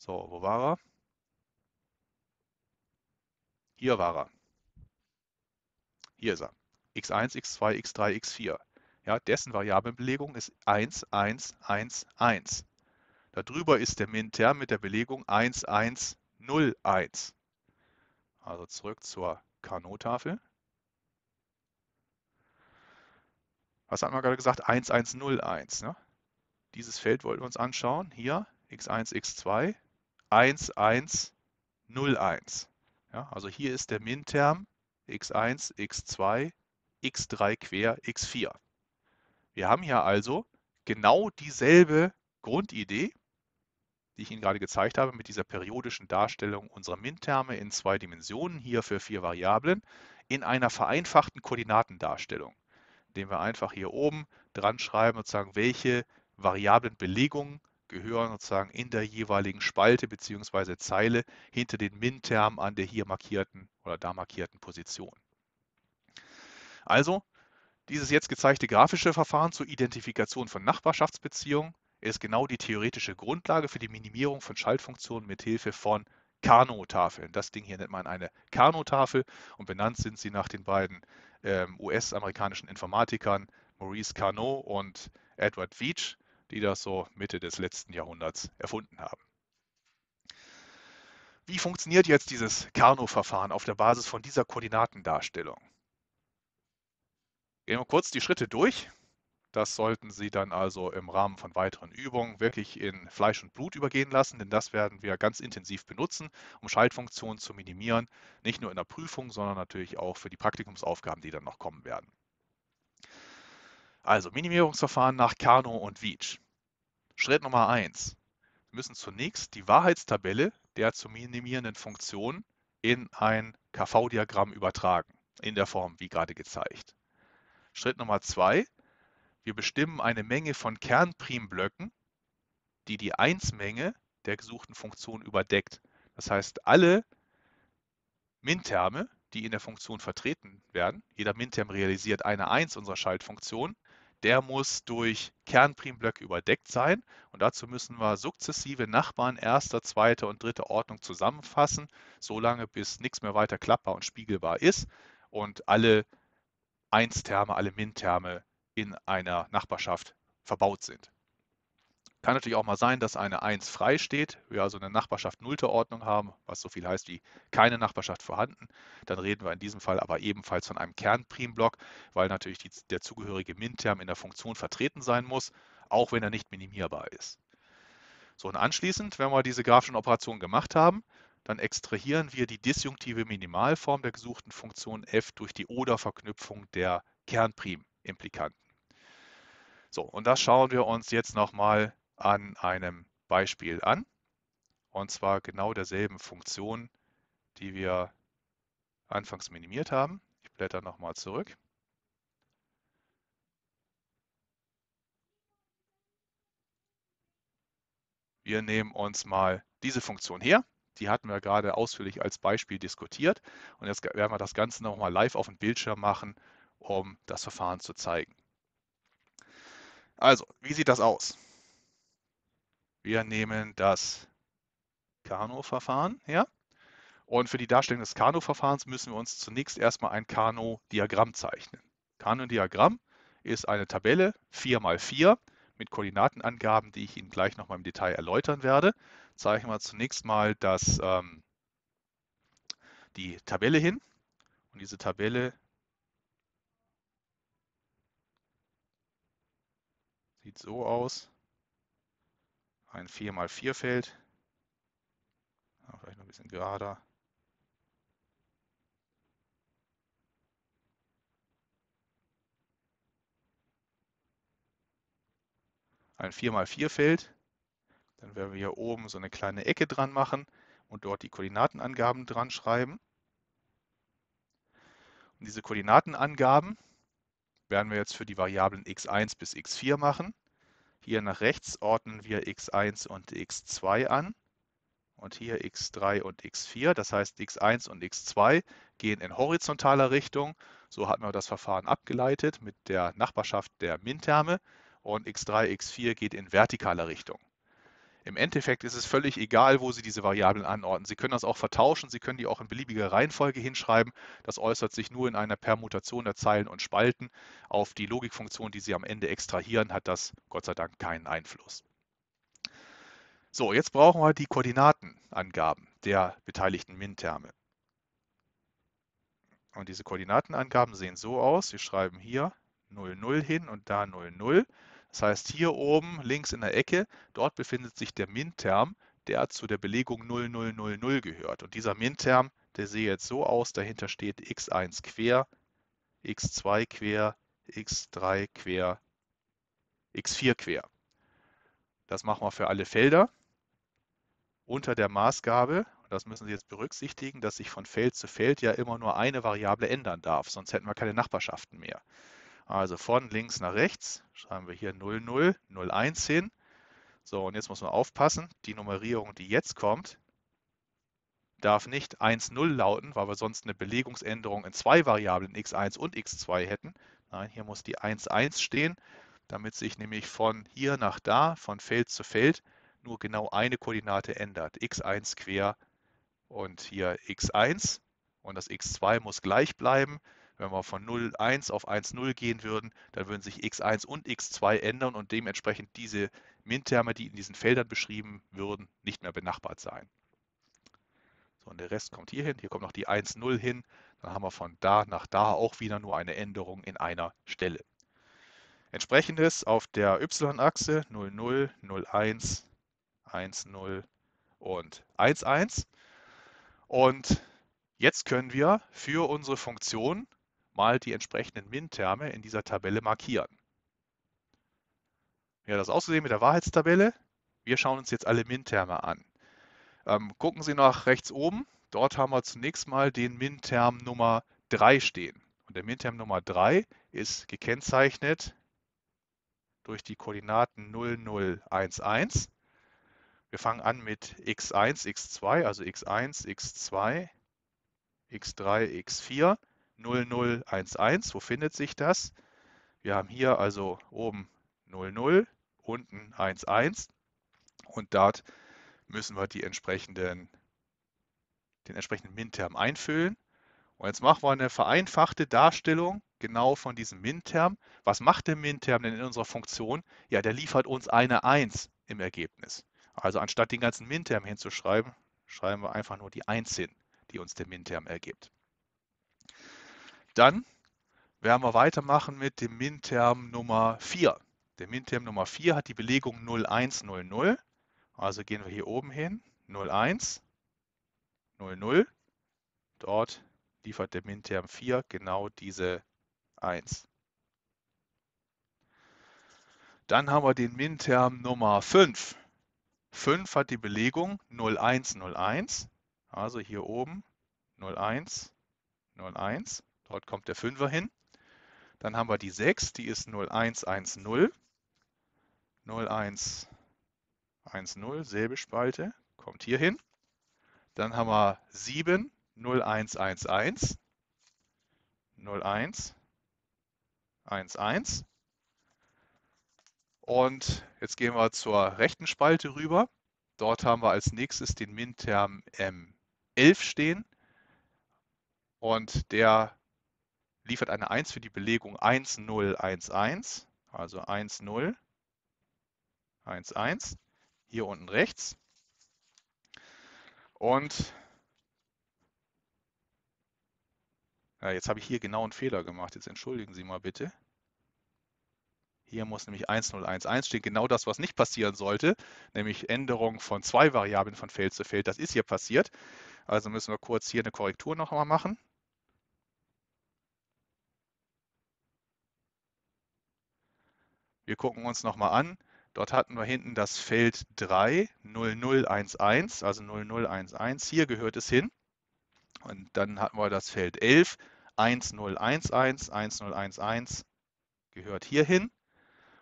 Speaker 1: So, wo war er? Hier war er. Hier ist er. x1, x2, x3, x4. Ja, dessen Variablenbelegung ist 1, 1, 1, 1. Darüber ist der Minterm mit der Belegung 1, 1, 0, 1. Also zurück zur Carnot-Tafel. Was hat man gerade gesagt? 1101. Ne? Dieses Feld wollten wir uns anschauen. Hier x1, x2, 1101. Ja, also hier ist der Min-Term x1, x2, x3 quer x4. Wir haben hier also genau dieselbe Grundidee, die ich Ihnen gerade gezeigt habe, mit dieser periodischen Darstellung unserer Min-Terme in zwei Dimensionen, hier für vier Variablen, in einer vereinfachten Koordinatendarstellung, indem wir einfach hier oben dran schreiben, sozusagen, welche Variablenbelegungen gehören sozusagen in der jeweiligen Spalte bzw. Zeile hinter den Min-Term an der hier markierten oder da markierten Position. Also, dieses jetzt gezeigte grafische Verfahren zur Identifikation von Nachbarschaftsbeziehungen ist genau die theoretische Grundlage für die Minimierung von Schaltfunktionen mithilfe von Kano-Tafeln. Das Ding hier nennt man eine Kano-Tafel und benannt sind sie nach den beiden ähm, US-amerikanischen Informatikern Maurice Kano und Edward Veach die das so Mitte des letzten Jahrhunderts erfunden haben. Wie funktioniert jetzt dieses Carnot-Verfahren auf der Basis von dieser Koordinatendarstellung? Gehen wir kurz die Schritte durch. Das sollten Sie dann also im Rahmen von weiteren Übungen wirklich in Fleisch und Blut übergehen lassen, denn das werden wir ganz intensiv benutzen, um Schaltfunktionen zu minimieren, nicht nur in der Prüfung, sondern natürlich auch für die Praktikumsaufgaben, die dann noch kommen werden. Also Minimierungsverfahren nach Kano und Veach. Schritt Nummer 1. Wir müssen zunächst die Wahrheitstabelle der zu minimierenden Funktion in ein KV-Diagramm übertragen, in der Form wie gerade gezeigt. Schritt Nummer 2. Wir bestimmen eine Menge von Kernprimblöcken, die die 1-Menge der gesuchten Funktion überdeckt. Das heißt, alle Minterme, die in der Funktion vertreten werden, jeder Minterm realisiert eine 1 unserer Schaltfunktion, der muss durch Kernprimblöcke überdeckt sein. Und dazu müssen wir sukzessive Nachbarn erster, zweiter und dritter Ordnung zusammenfassen, solange bis nichts mehr weiter klappbar und spiegelbar ist und alle Einsterme, alle Min-Terme in einer Nachbarschaft verbaut sind. Kann natürlich auch mal sein, dass eine 1 frei steht, wir also eine Nachbarschaft nullter Ordnung haben, was so viel heißt wie keine Nachbarschaft vorhanden. Dann reden wir in diesem Fall aber ebenfalls von einem Kernprimblock, weil natürlich die, der zugehörige Minterm in der Funktion vertreten sein muss, auch wenn er nicht minimierbar ist. So, und anschließend, wenn wir diese grafischen Operationen gemacht haben, dann extrahieren wir die disjunktive Minimalform der gesuchten Funktion f durch die Oder-Verknüpfung der Kernprim-Implikanten. So, und das schauen wir uns jetzt nochmal an einem Beispiel an. Und zwar genau derselben Funktion, die wir anfangs minimiert haben. Ich blätter nochmal zurück. Wir nehmen uns mal diese Funktion her. Die hatten wir gerade ausführlich als Beispiel diskutiert. Und jetzt werden wir das Ganze nochmal live auf dem Bildschirm machen, um das Verfahren zu zeigen. Also, wie sieht das aus? Wir nehmen das Kano-Verfahren her. Und für die Darstellung des Kano-Verfahrens müssen wir uns zunächst erstmal ein Kano-Diagramm zeichnen. Kano-Diagramm ist eine Tabelle 4x4 mit Koordinatenangaben, die ich Ihnen gleich nochmal im Detail erläutern werde. Zeichnen wir zunächst mal das, ähm, die Tabelle hin. Und diese Tabelle sieht so aus ein 4x4-Feld. Ja, vielleicht noch ein bisschen gerader. Ein 4x4-Feld. Dann werden wir hier oben so eine kleine Ecke dran machen und dort die Koordinatenangaben dran schreiben. Und diese Koordinatenangaben werden wir jetzt für die Variablen x1 bis x4 machen. Hier nach rechts ordnen wir x1 und x2 an und hier x3 und x4. Das heißt, x1 und x2 gehen in horizontaler Richtung. So hat man das Verfahren abgeleitet mit der Nachbarschaft der Minterme und x3, x4 geht in vertikaler Richtung. Im Endeffekt ist es völlig egal, wo Sie diese Variablen anordnen. Sie können das auch vertauschen, Sie können die auch in beliebiger Reihenfolge hinschreiben. Das äußert sich nur in einer Permutation der Zeilen und Spalten. Auf die Logikfunktion, die Sie am Ende extrahieren, hat das Gott sei Dank keinen Einfluss. So, jetzt brauchen wir die Koordinatenangaben der beteiligten MIN-Terme. Und diese Koordinatenangaben sehen so aus. Sie schreiben hier 0,0 hin und da 0,0. Das heißt, hier oben links in der Ecke, dort befindet sich der Min-Term, der zu der Belegung 0000 gehört. Und dieser Min-Term, der sieht jetzt so aus, dahinter steht x1 quer, x2 quer, x3 quer, x4 quer. Das machen wir für alle Felder unter der Maßgabe, das müssen Sie jetzt berücksichtigen, dass sich von Feld zu Feld ja immer nur eine Variable ändern darf, sonst hätten wir keine Nachbarschaften mehr. Also von links nach rechts schreiben wir hier 00, 01 hin. So, und jetzt muss man aufpassen, die Nummerierung, die jetzt kommt, darf nicht 1,0 lauten, weil wir sonst eine Belegungsänderung in zwei Variablen x1 und x2 hätten. Nein, hier muss die 1,1 stehen, damit sich nämlich von hier nach da, von Feld zu Feld, nur genau eine Koordinate ändert. x1 quer und hier x1 und das x2 muss gleich bleiben. Wenn wir von 0,1 auf 1,0 gehen würden, dann würden sich x1 und x2 ändern und dementsprechend diese Minterme, die in diesen Feldern beschrieben würden, nicht mehr benachbart sein. So, und der Rest kommt hier hin, hier kommt noch die 1,0 hin, dann haben wir von da nach da auch wieder nur eine Änderung in einer Stelle. Entsprechendes auf der y-Achse 0, 0, 0, 1, 1, 0 und 1, 1. Und jetzt können wir für unsere Funktion mal die entsprechenden MIN-Terme in dieser Tabelle markieren. Wie hat das ausgesehen mit der Wahrheitstabelle? Wir schauen uns jetzt alle MIN-Terme an. Ähm, gucken Sie nach rechts oben. Dort haben wir zunächst mal den MIN-Term Nummer 3 stehen. Und der MIN-Term Nummer 3 ist gekennzeichnet durch die Koordinaten 0011. Wir fangen an mit x1, x2, also x1, x2, x3, x4 0011. Wo findet sich das? Wir haben hier also oben 00, unten 11 und dort müssen wir die entsprechenden, den entsprechenden Min-Term einfüllen. Und jetzt machen wir eine vereinfachte Darstellung genau von diesem Min-Term. Was macht der Min-Term denn in unserer Funktion? Ja, der liefert uns eine 1 im Ergebnis. Also anstatt den ganzen Min-Term hinzuschreiben, schreiben wir einfach nur die 1 hin, die uns der Min-Term ergibt. Dann werden wir weitermachen mit dem Minterm Nummer 4. Der Minterm Nummer 4 hat die Belegung 0100. Also gehen wir hier oben hin. 0100. Dort liefert der Minterm 4 genau diese 1. Dann haben wir den Minterm Nummer 5. 5 hat die Belegung 0101. Also hier oben 0101. Dort kommt der 5er hin. Dann haben wir die 6, die ist 0110. 0110, selbe Spalte, kommt hier hin. Dann haben wir 7, 0111. 0111. Und jetzt gehen wir zur rechten Spalte rüber. Dort haben wir als nächstes den Minterm M11 stehen. Und der liefert eine 1 für die Belegung 1, 0, 1, 1, also 1, 0, 1, 1, hier unten rechts. Und ja, jetzt habe ich hier genau einen Fehler gemacht, jetzt entschuldigen Sie mal bitte. Hier muss nämlich 1011 stehen, genau das, was nicht passieren sollte, nämlich Änderung von zwei Variablen von Feld zu Feld. Das ist hier passiert. Also müssen wir kurz hier eine Korrektur nochmal machen. Wir gucken uns nochmal an. Dort hatten wir hinten das Feld 3, 0011, also 0011. Hier gehört es hin. Und dann hatten wir das Feld 11, 1011, 1011 gehört hier hin.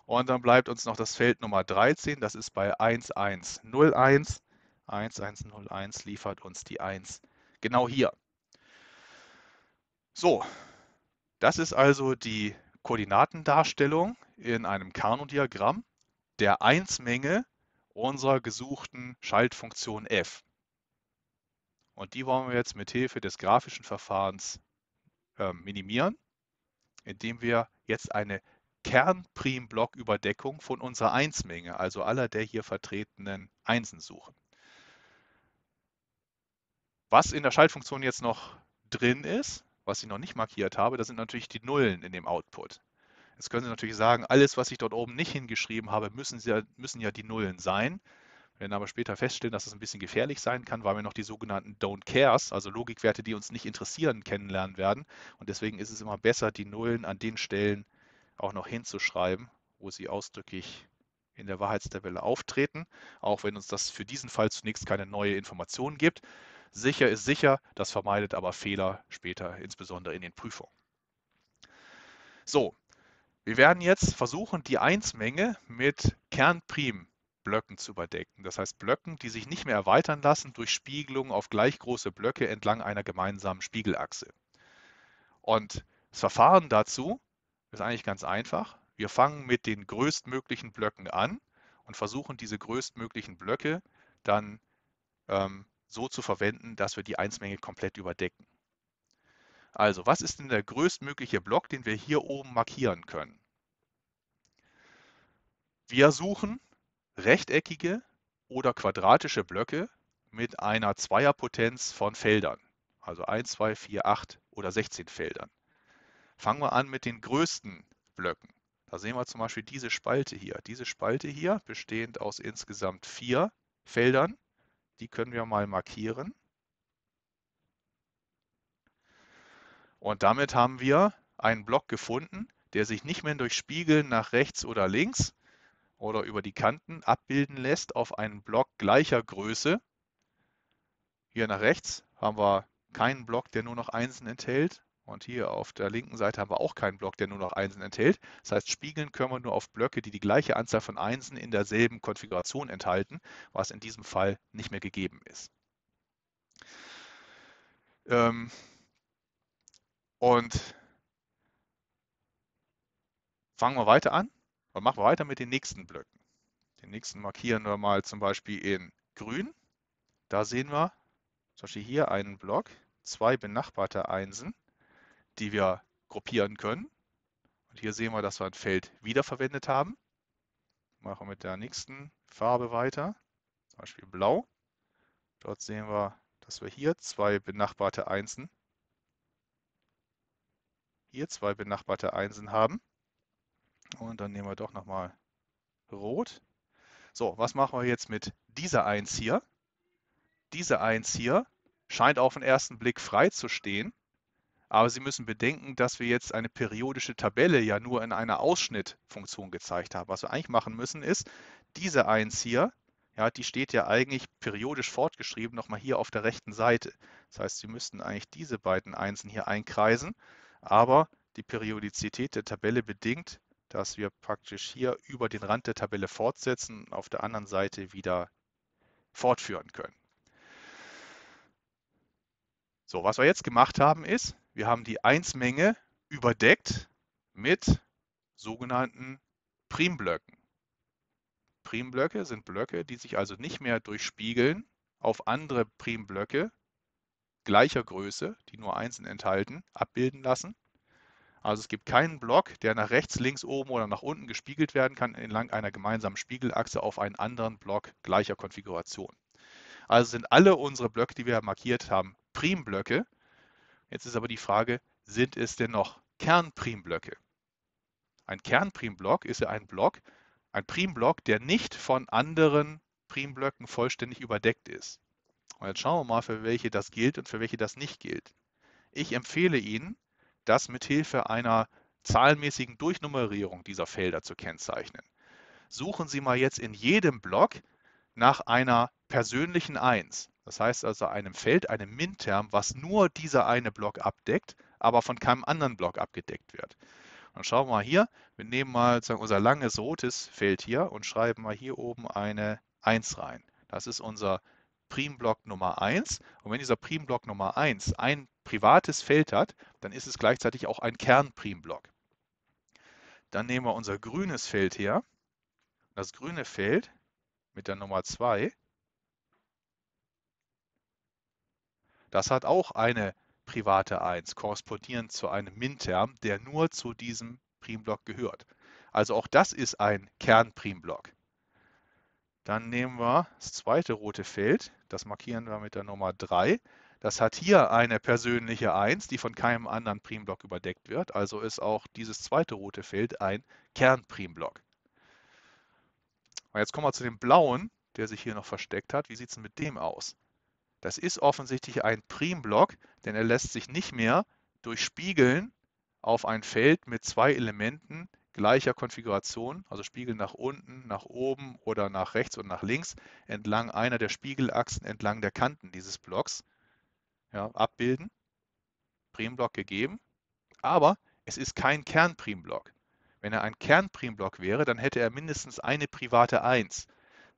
Speaker 1: Und dann bleibt uns noch das Feld Nummer 13, das ist bei 1101. 1101 liefert uns die 1 genau hier. So, das ist also die Koordinatendarstellung in einem Kanon-Diagramm der 1-Menge unserer gesuchten Schaltfunktion f. Und die wollen wir jetzt mit Hilfe des grafischen Verfahrens äh, minimieren, indem wir jetzt eine Kernprimblocküberdeckung von unserer 1-Menge, also aller der hier vertretenen Einsen suchen. Was in der Schaltfunktion jetzt noch drin ist, was ich noch nicht markiert habe, das sind natürlich die Nullen in dem Output. Jetzt können Sie natürlich sagen, alles, was ich dort oben nicht hingeschrieben habe, müssen, ja, müssen ja die Nullen sein. Wir werden aber später feststellen, dass es das ein bisschen gefährlich sein kann, weil wir noch die sogenannten Don't Cares, also Logikwerte, die uns nicht interessieren, kennenlernen werden. Und deswegen ist es immer besser, die Nullen an den Stellen auch noch hinzuschreiben, wo sie ausdrücklich in der Wahrheitstabelle auftreten, auch wenn uns das für diesen Fall zunächst keine neue Information gibt. Sicher ist sicher, das vermeidet aber Fehler später, insbesondere in den Prüfungen. So, wir werden jetzt versuchen, die 1-Menge mit Kernprim-Blöcken zu überdecken. Das heißt Blöcken, die sich nicht mehr erweitern lassen durch Spiegelung auf gleich große Blöcke entlang einer gemeinsamen Spiegelachse. Und das Verfahren dazu ist eigentlich ganz einfach. Wir fangen mit den größtmöglichen Blöcken an und versuchen diese größtmöglichen Blöcke dann ähm, so zu verwenden, dass wir die 1-Menge komplett überdecken. Also, was ist denn der größtmögliche Block, den wir hier oben markieren können? Wir suchen rechteckige oder quadratische Blöcke mit einer Zweierpotenz von Feldern, also 1, 2, 4, 8 oder 16 Feldern. Fangen wir an mit den größten Blöcken. Da sehen wir zum Beispiel diese Spalte hier. Diese Spalte hier, bestehend aus insgesamt vier Feldern, die können wir mal markieren. Und damit haben wir einen Block gefunden, der sich nicht mehr durch Spiegeln nach rechts oder links oder über die Kanten abbilden lässt auf einen Block gleicher Größe. Hier nach rechts haben wir keinen Block, der nur noch Einsen enthält. Und hier auf der linken Seite haben wir auch keinen Block, der nur noch Einsen enthält. Das heißt, spiegeln können wir nur auf Blöcke, die die gleiche Anzahl von Einsen in derselben Konfiguration enthalten, was in diesem Fall nicht mehr gegeben ist. Ähm, und fangen wir weiter an und machen wir weiter mit den nächsten Blöcken. Den nächsten markieren wir mal zum Beispiel in grün. Da sehen wir zum Beispiel hier einen Block, zwei benachbarte Einsen, die wir gruppieren können. Und hier sehen wir, dass wir ein Feld wiederverwendet haben. Machen wir mit der nächsten Farbe weiter, zum Beispiel blau. Dort sehen wir, dass wir hier zwei benachbarte Einsen hier zwei benachbarte Einsen haben. Und dann nehmen wir doch nochmal rot. So, was machen wir jetzt mit dieser Eins hier? Diese Eins hier scheint auf den ersten Blick frei zu stehen. Aber Sie müssen bedenken, dass wir jetzt eine periodische Tabelle ja nur in einer Ausschnittfunktion gezeigt haben. Was wir eigentlich machen müssen, ist, diese 1 hier, ja, die steht ja eigentlich periodisch fortgeschrieben nochmal hier auf der rechten Seite. Das heißt, Sie müssten eigentlich diese beiden Einsen hier einkreisen aber die Periodizität der Tabelle bedingt, dass wir praktisch hier über den Rand der Tabelle fortsetzen, und auf der anderen Seite wieder fortführen können. So, was wir jetzt gemacht haben ist, wir haben die 1-Menge überdeckt mit sogenannten Primblöcken. Primblöcke sind Blöcke, die sich also nicht mehr durchspiegeln auf andere Primblöcke, gleicher Größe, die nur Einsen enthalten, abbilden lassen. Also es gibt keinen Block, der nach rechts, links, oben oder nach unten gespiegelt werden kann entlang einer gemeinsamen Spiegelachse auf einen anderen Block gleicher Konfiguration. Also sind alle unsere Blöcke, die wir markiert haben, Primblöcke. Jetzt ist aber die Frage, sind es denn noch Kernprimblöcke? Ein Kernprimblock ist ja ein Block, ein Primblock, der nicht von anderen Primblöcken vollständig überdeckt ist. Und jetzt schauen wir mal, für welche das gilt und für welche das nicht gilt. Ich empfehle Ihnen, das mit Hilfe einer zahlenmäßigen Durchnummerierung dieser Felder zu kennzeichnen. Suchen Sie mal jetzt in jedem Block nach einer persönlichen 1. Das heißt also einem Feld, einem Min-Term, was nur dieser eine Block abdeckt, aber von keinem anderen Block abgedeckt wird. Dann schauen wir mal hier, wir nehmen mal unser langes rotes Feld hier und schreiben mal hier oben eine 1 rein. Das ist unser Primblock Nummer 1. Und wenn dieser Primblock Nummer 1 ein privates Feld hat, dann ist es gleichzeitig auch ein Kernprimblock. Dann nehmen wir unser grünes Feld her. Das grüne Feld mit der Nummer 2, das hat auch eine private 1, korrespondierend zu einem Minterm, der nur zu diesem Primblock gehört. Also auch das ist ein Kernprimblock. Dann nehmen wir das zweite rote Feld, das markieren wir mit der Nummer 3. Das hat hier eine persönliche 1, die von keinem anderen Primblock überdeckt wird. Also ist auch dieses zweite rote Feld ein Kernprimblock. Und jetzt kommen wir zu dem blauen, der sich hier noch versteckt hat. Wie sieht es mit dem aus? Das ist offensichtlich ein Primblock, denn er lässt sich nicht mehr durch Spiegeln auf ein Feld mit zwei Elementen gleicher Konfiguration, also Spiegel nach unten, nach oben oder nach rechts und nach links, entlang einer der Spiegelachsen, entlang der Kanten dieses Blocks ja, abbilden. Primblock gegeben, aber es ist kein Kernprimblock. Wenn er ein Kernprimblock wäre, dann hätte er mindestens eine private 1.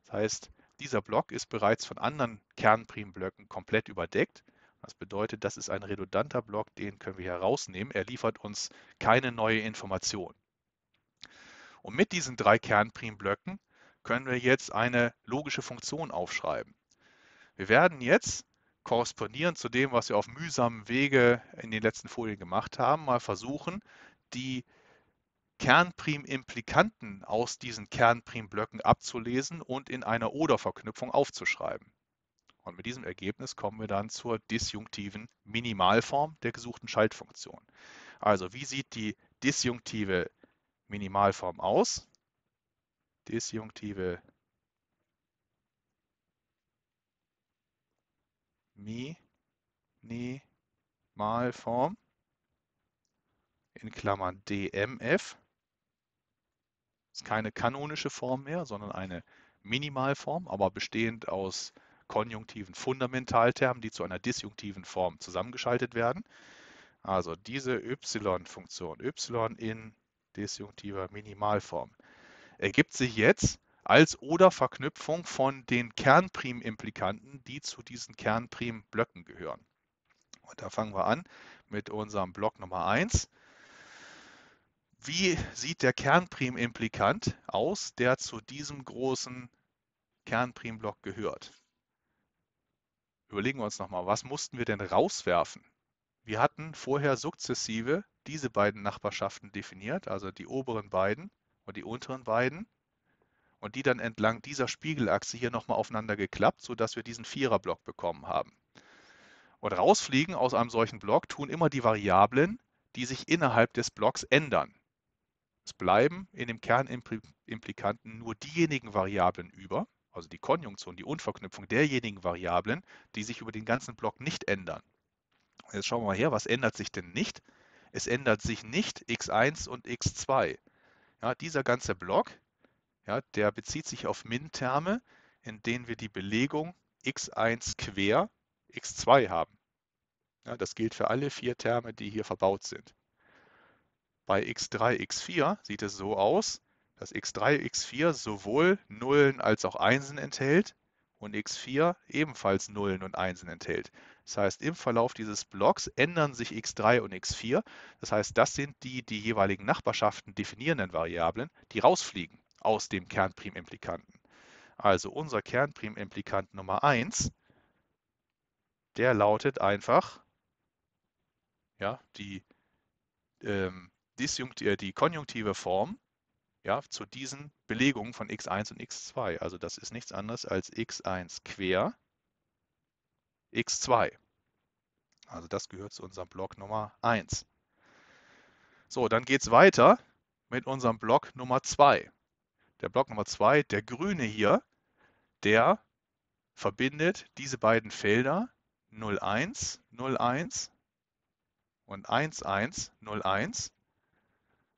Speaker 1: Das heißt, dieser Block ist bereits von anderen Kernprimblöcken komplett überdeckt. Das bedeutet, das ist ein redundanter Block, den können wir herausnehmen. Er liefert uns keine neue Information. Und mit diesen drei Kernprimblöcken können wir jetzt eine logische Funktion aufschreiben. Wir werden jetzt korrespondierend zu dem, was wir auf mühsamen Wege in den letzten Folien gemacht haben, mal versuchen, die Kernprimimplikanten aus diesen Kernprimblöcken abzulesen und in einer Oder-Verknüpfung aufzuschreiben. Und mit diesem Ergebnis kommen wir dann zur disjunktiven Minimalform der gesuchten Schaltfunktion. Also wie sieht die disjunktive Minimalform aus. Disjunktive Minimalform in Klammern DMF. Ist keine kanonische Form mehr, sondern eine Minimalform, aber bestehend aus konjunktiven Fundamentaltermen, die zu einer disjunktiven Form zusammengeschaltet werden. Also diese y-Funktion, y in Konjunktivdesjunktiver Minimalform, ergibt sich jetzt als oder Verknüpfung von den Kernprim-Implikanten, die zu diesen Kernprim-Blöcken gehören. Und da fangen wir an mit unserem Block Nummer 1. Wie sieht der Kernprim-Implikant aus, der zu diesem großen Kernprim-Block gehört? Überlegen wir uns nochmal, was mussten wir denn rauswerfen? Wir hatten vorher sukzessive diese beiden Nachbarschaften definiert, also die oberen beiden und die unteren beiden, und die dann entlang dieser Spiegelachse hier nochmal aufeinander geklappt, sodass wir diesen Viererblock bekommen haben. Und rausfliegen aus einem solchen Block tun immer die Variablen, die sich innerhalb des Blocks ändern. Es bleiben in dem Kernimplikanten nur diejenigen Variablen über, also die Konjunktion, die Unverknüpfung derjenigen Variablen, die sich über den ganzen Block nicht ändern. Jetzt schauen wir mal her, was ändert sich denn nicht? Es ändert sich nicht x1 und x2. Ja, dieser ganze Block, ja, der bezieht sich auf Min-Terme, in denen wir die Belegung x1 quer x2 haben. Ja, das gilt für alle vier Terme, die hier verbaut sind. Bei x3, x4 sieht es so aus, dass x3, x4 sowohl Nullen als auch Einsen enthält und x4 ebenfalls Nullen und Einsen enthält. Das heißt, im Verlauf dieses Blocks ändern sich x3 und x4. Das heißt, das sind die die jeweiligen Nachbarschaften definierenden Variablen, die rausfliegen aus dem Kernprimimplikanten. Also unser Kernprimimplikant Nummer 1, der lautet einfach ja, die, ähm, äh, die konjunktive Form ja, zu diesen Belegungen von x1 und x2. Also das ist nichts anderes als x1 quer x2. Also das gehört zu unserem Block Nummer 1. So, dann geht es weiter mit unserem Block Nummer 2. Der Block Nummer 2, der grüne hier, der verbindet diese beiden Felder 01, 01 und 11, 01.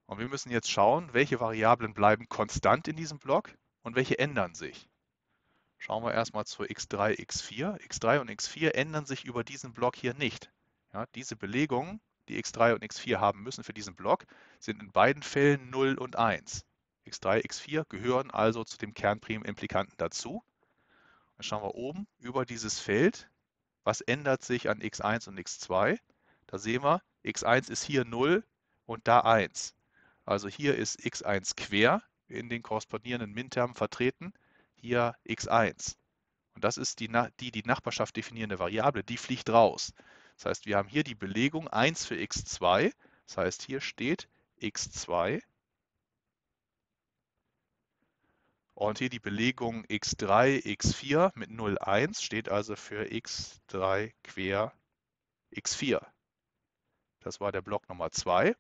Speaker 1: Und wir müssen jetzt schauen, welche Variablen bleiben konstant in diesem Block und welche ändern sich. Schauen wir erstmal zu x3, x4. x3 und x4 ändern sich über diesen Block hier nicht. Ja, diese Belegungen, die x3 und x4 haben müssen für diesen Block, sind in beiden Fällen 0 und 1. x3, x4 gehören also zu dem Kernprimen-Implikanten dazu. Dann schauen wir oben über dieses Feld, was ändert sich an x1 und x2. Da sehen wir, x1 ist hier 0 und da 1. Also hier ist x1 quer in den korrespondierenden Mintermen vertreten hier x1. Und das ist die, die die Nachbarschaft definierende Variable, die fliegt raus. Das heißt, wir haben hier die Belegung 1 für x2. Das heißt, hier steht x2 Und hier die Belegung x3, x4 mit 0, 1 steht also für x3 quer x4. Das war der Block Nummer 2.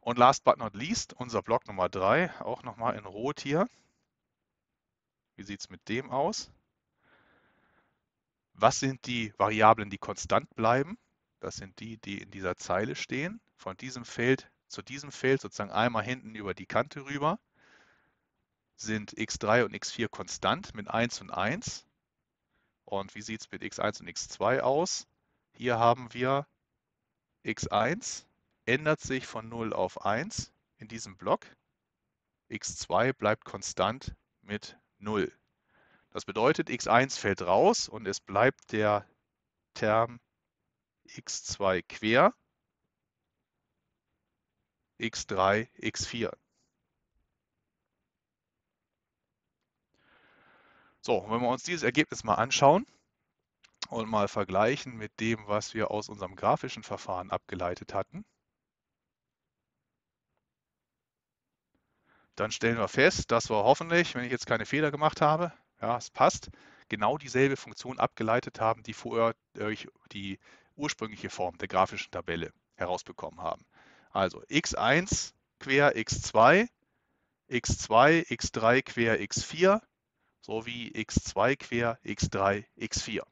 Speaker 1: Und last but not least, unser Block Nummer 3, auch nochmal in Rot hier. Wie sieht es mit dem aus? Was sind die Variablen, die konstant bleiben? Das sind die, die in dieser Zeile stehen. Von diesem Feld zu diesem Feld, sozusagen einmal hinten über die Kante rüber, sind x3 und x4 konstant mit 1 und 1. Und wie sieht es mit x1 und x2 aus? Hier haben wir x1 ändert sich von 0 auf 1 in diesem Block. x2 bleibt konstant mit 0. Das bedeutet, x1 fällt raus und es bleibt der Term x2 quer, x3, x4. So, wenn wir uns dieses Ergebnis mal anschauen und mal vergleichen mit dem, was wir aus unserem grafischen Verfahren abgeleitet hatten, dann stellen wir fest, dass wir hoffentlich, wenn ich jetzt keine Fehler gemacht habe, ja, es passt, genau dieselbe Funktion abgeleitet haben, die vorher durch die ursprüngliche Form der grafischen Tabelle herausbekommen haben. Also x1 quer x2, x2, x3 quer x4 sowie x2 quer x3, x4.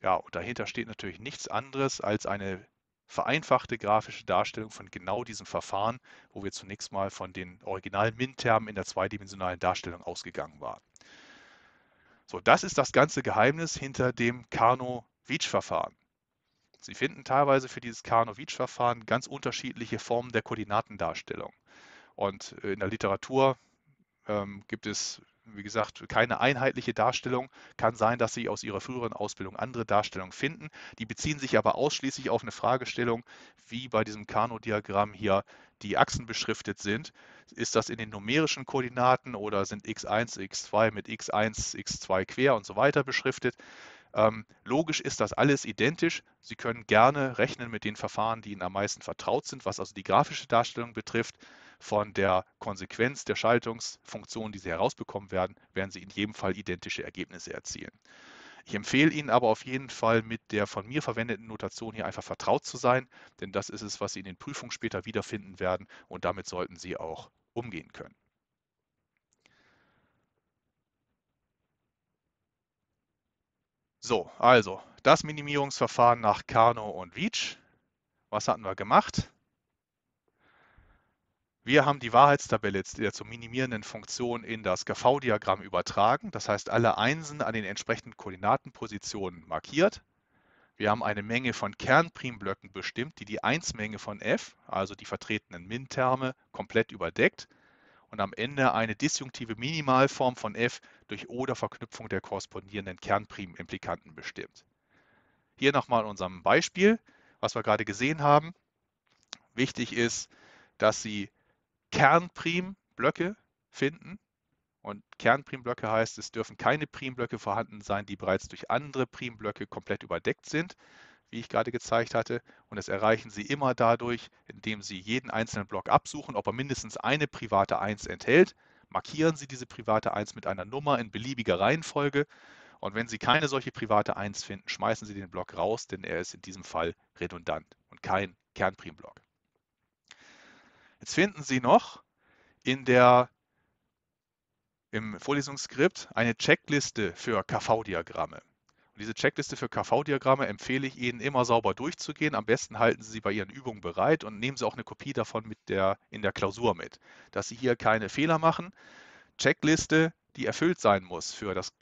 Speaker 1: Ja, und dahinter steht natürlich nichts anderes als eine vereinfachte grafische Darstellung von genau diesem Verfahren, wo wir zunächst mal von den originalen MIN-Termen in der zweidimensionalen Darstellung ausgegangen waren. So, das ist das ganze Geheimnis hinter dem Karno-Veach-Verfahren. Sie finden teilweise für dieses Karno-Veach-Verfahren ganz unterschiedliche Formen der Koordinatendarstellung. Und äh, in der Literatur ähm, gibt es wie gesagt, keine einheitliche Darstellung. Kann sein, dass Sie aus Ihrer früheren Ausbildung andere Darstellungen finden. Die beziehen sich aber ausschließlich auf eine Fragestellung, wie bei diesem Kano-Diagramm hier die Achsen beschriftet sind. Ist das in den numerischen Koordinaten oder sind x1, x2 mit x1, x2 quer und so weiter beschriftet? Ähm, logisch ist das alles identisch. Sie können gerne rechnen mit den Verfahren, die Ihnen am meisten vertraut sind, was also die grafische Darstellung betrifft. Von der Konsequenz der Schaltungsfunktion, die Sie herausbekommen werden, werden Sie in jedem Fall identische Ergebnisse erzielen. Ich empfehle Ihnen aber auf jeden Fall, mit der von mir verwendeten Notation hier einfach vertraut zu sein, denn das ist es, was Sie in den Prüfungen später wiederfinden werden und damit sollten Sie auch umgehen können. So, also das Minimierungsverfahren nach Kano und Veach. Was hatten wir gemacht? Wir haben die Wahrheitstabelle der zu minimierenden Funktion in das GV-Diagramm übertragen. Das heißt, alle Einsen an den entsprechenden Koordinatenpositionen markiert. Wir haben eine Menge von Kernprimblöcken bestimmt, die die 1-Menge von f, also die vertretenen Min-Terme, komplett überdeckt und am Ende eine disjunktive Minimalform von f durch oder Verknüpfung der korrespondierenden Kernprimimplikanten bestimmt. Hier nochmal unserem Beispiel, was wir gerade gesehen haben. Wichtig ist, dass Sie Kernprimblöcke finden. Und Kernprimblöcke heißt, es dürfen keine Primblöcke vorhanden sein, die bereits durch andere Primblöcke komplett überdeckt sind wie ich gerade gezeigt hatte. Und das erreichen Sie immer dadurch, indem Sie jeden einzelnen Block absuchen, ob er mindestens eine private 1 enthält. Markieren Sie diese private 1 mit einer Nummer in beliebiger Reihenfolge. Und wenn Sie keine solche private 1 finden, schmeißen Sie den Block raus, denn er ist in diesem Fall redundant und kein Kernprimblock. Jetzt finden Sie noch in der im Vorlesungsskript eine Checkliste für KV-Diagramme. Und diese Checkliste für KV-Diagramme empfehle ich Ihnen immer sauber durchzugehen. Am besten halten Sie sie bei Ihren Übungen bereit und nehmen Sie auch eine Kopie davon mit der, in der Klausur mit, dass Sie hier keine Fehler machen. Checkliste, die erfüllt sein muss für das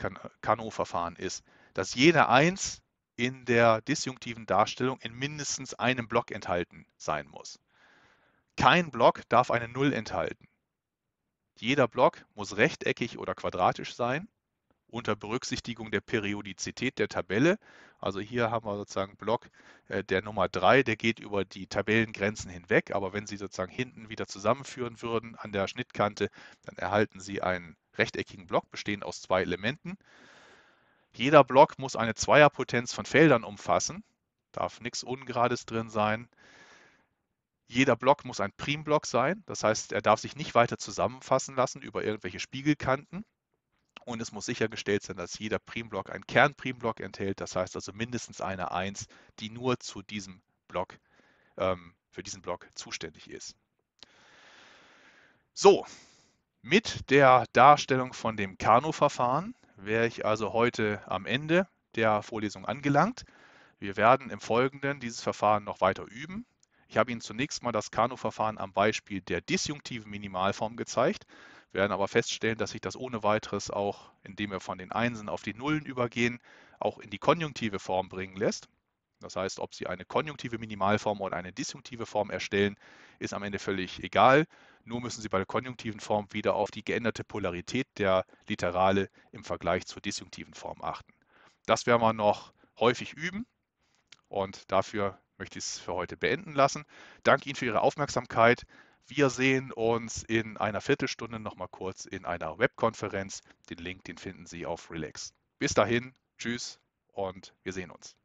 Speaker 1: Kano-Verfahren ist, dass jede 1 in der disjunktiven Darstellung in mindestens einem Block enthalten sein muss. Kein Block darf eine 0 enthalten. Jeder Block muss rechteckig oder quadratisch sein unter Berücksichtigung der Periodizität der Tabelle. Also hier haben wir sozusagen Block äh, der Nummer 3, der geht über die Tabellengrenzen hinweg, aber wenn Sie sozusagen hinten wieder zusammenführen würden an der Schnittkante, dann erhalten Sie einen rechteckigen Block, bestehend aus zwei Elementen. Jeder Block muss eine Zweierpotenz von Feldern umfassen, darf nichts Ungerades drin sein. Jeder Block muss ein Primblock sein, das heißt, er darf sich nicht weiter zusammenfassen lassen über irgendwelche Spiegelkanten. Und es muss sichergestellt sein, dass jeder Primblock einen Kernprimblock enthält. Das heißt also mindestens eine 1, die nur zu diesem Block, ähm, für diesen Block zuständig ist. So, mit der Darstellung von dem Kano-Verfahren wäre ich also heute am Ende der Vorlesung angelangt. Wir werden im Folgenden dieses Verfahren noch weiter üben. Ich habe Ihnen zunächst mal das Kano-Verfahren am Beispiel der disjunktiven Minimalform gezeigt werden aber feststellen, dass sich das ohne weiteres auch, indem wir von den Einsen auf die Nullen übergehen, auch in die konjunktive Form bringen lässt. Das heißt, ob Sie eine konjunktive Minimalform oder eine disjunktive Form erstellen, ist am Ende völlig egal. Nur müssen Sie bei der konjunktiven Form wieder auf die geänderte Polarität der Literale im Vergleich zur disjunktiven Form achten. Das werden wir noch häufig üben und dafür möchte ich es für heute beenden lassen. Danke Ihnen für Ihre Aufmerksamkeit. Wir sehen uns in einer Viertelstunde nochmal kurz in einer Webkonferenz. Den Link, den finden Sie auf Relax. Bis dahin, tschüss und wir sehen uns.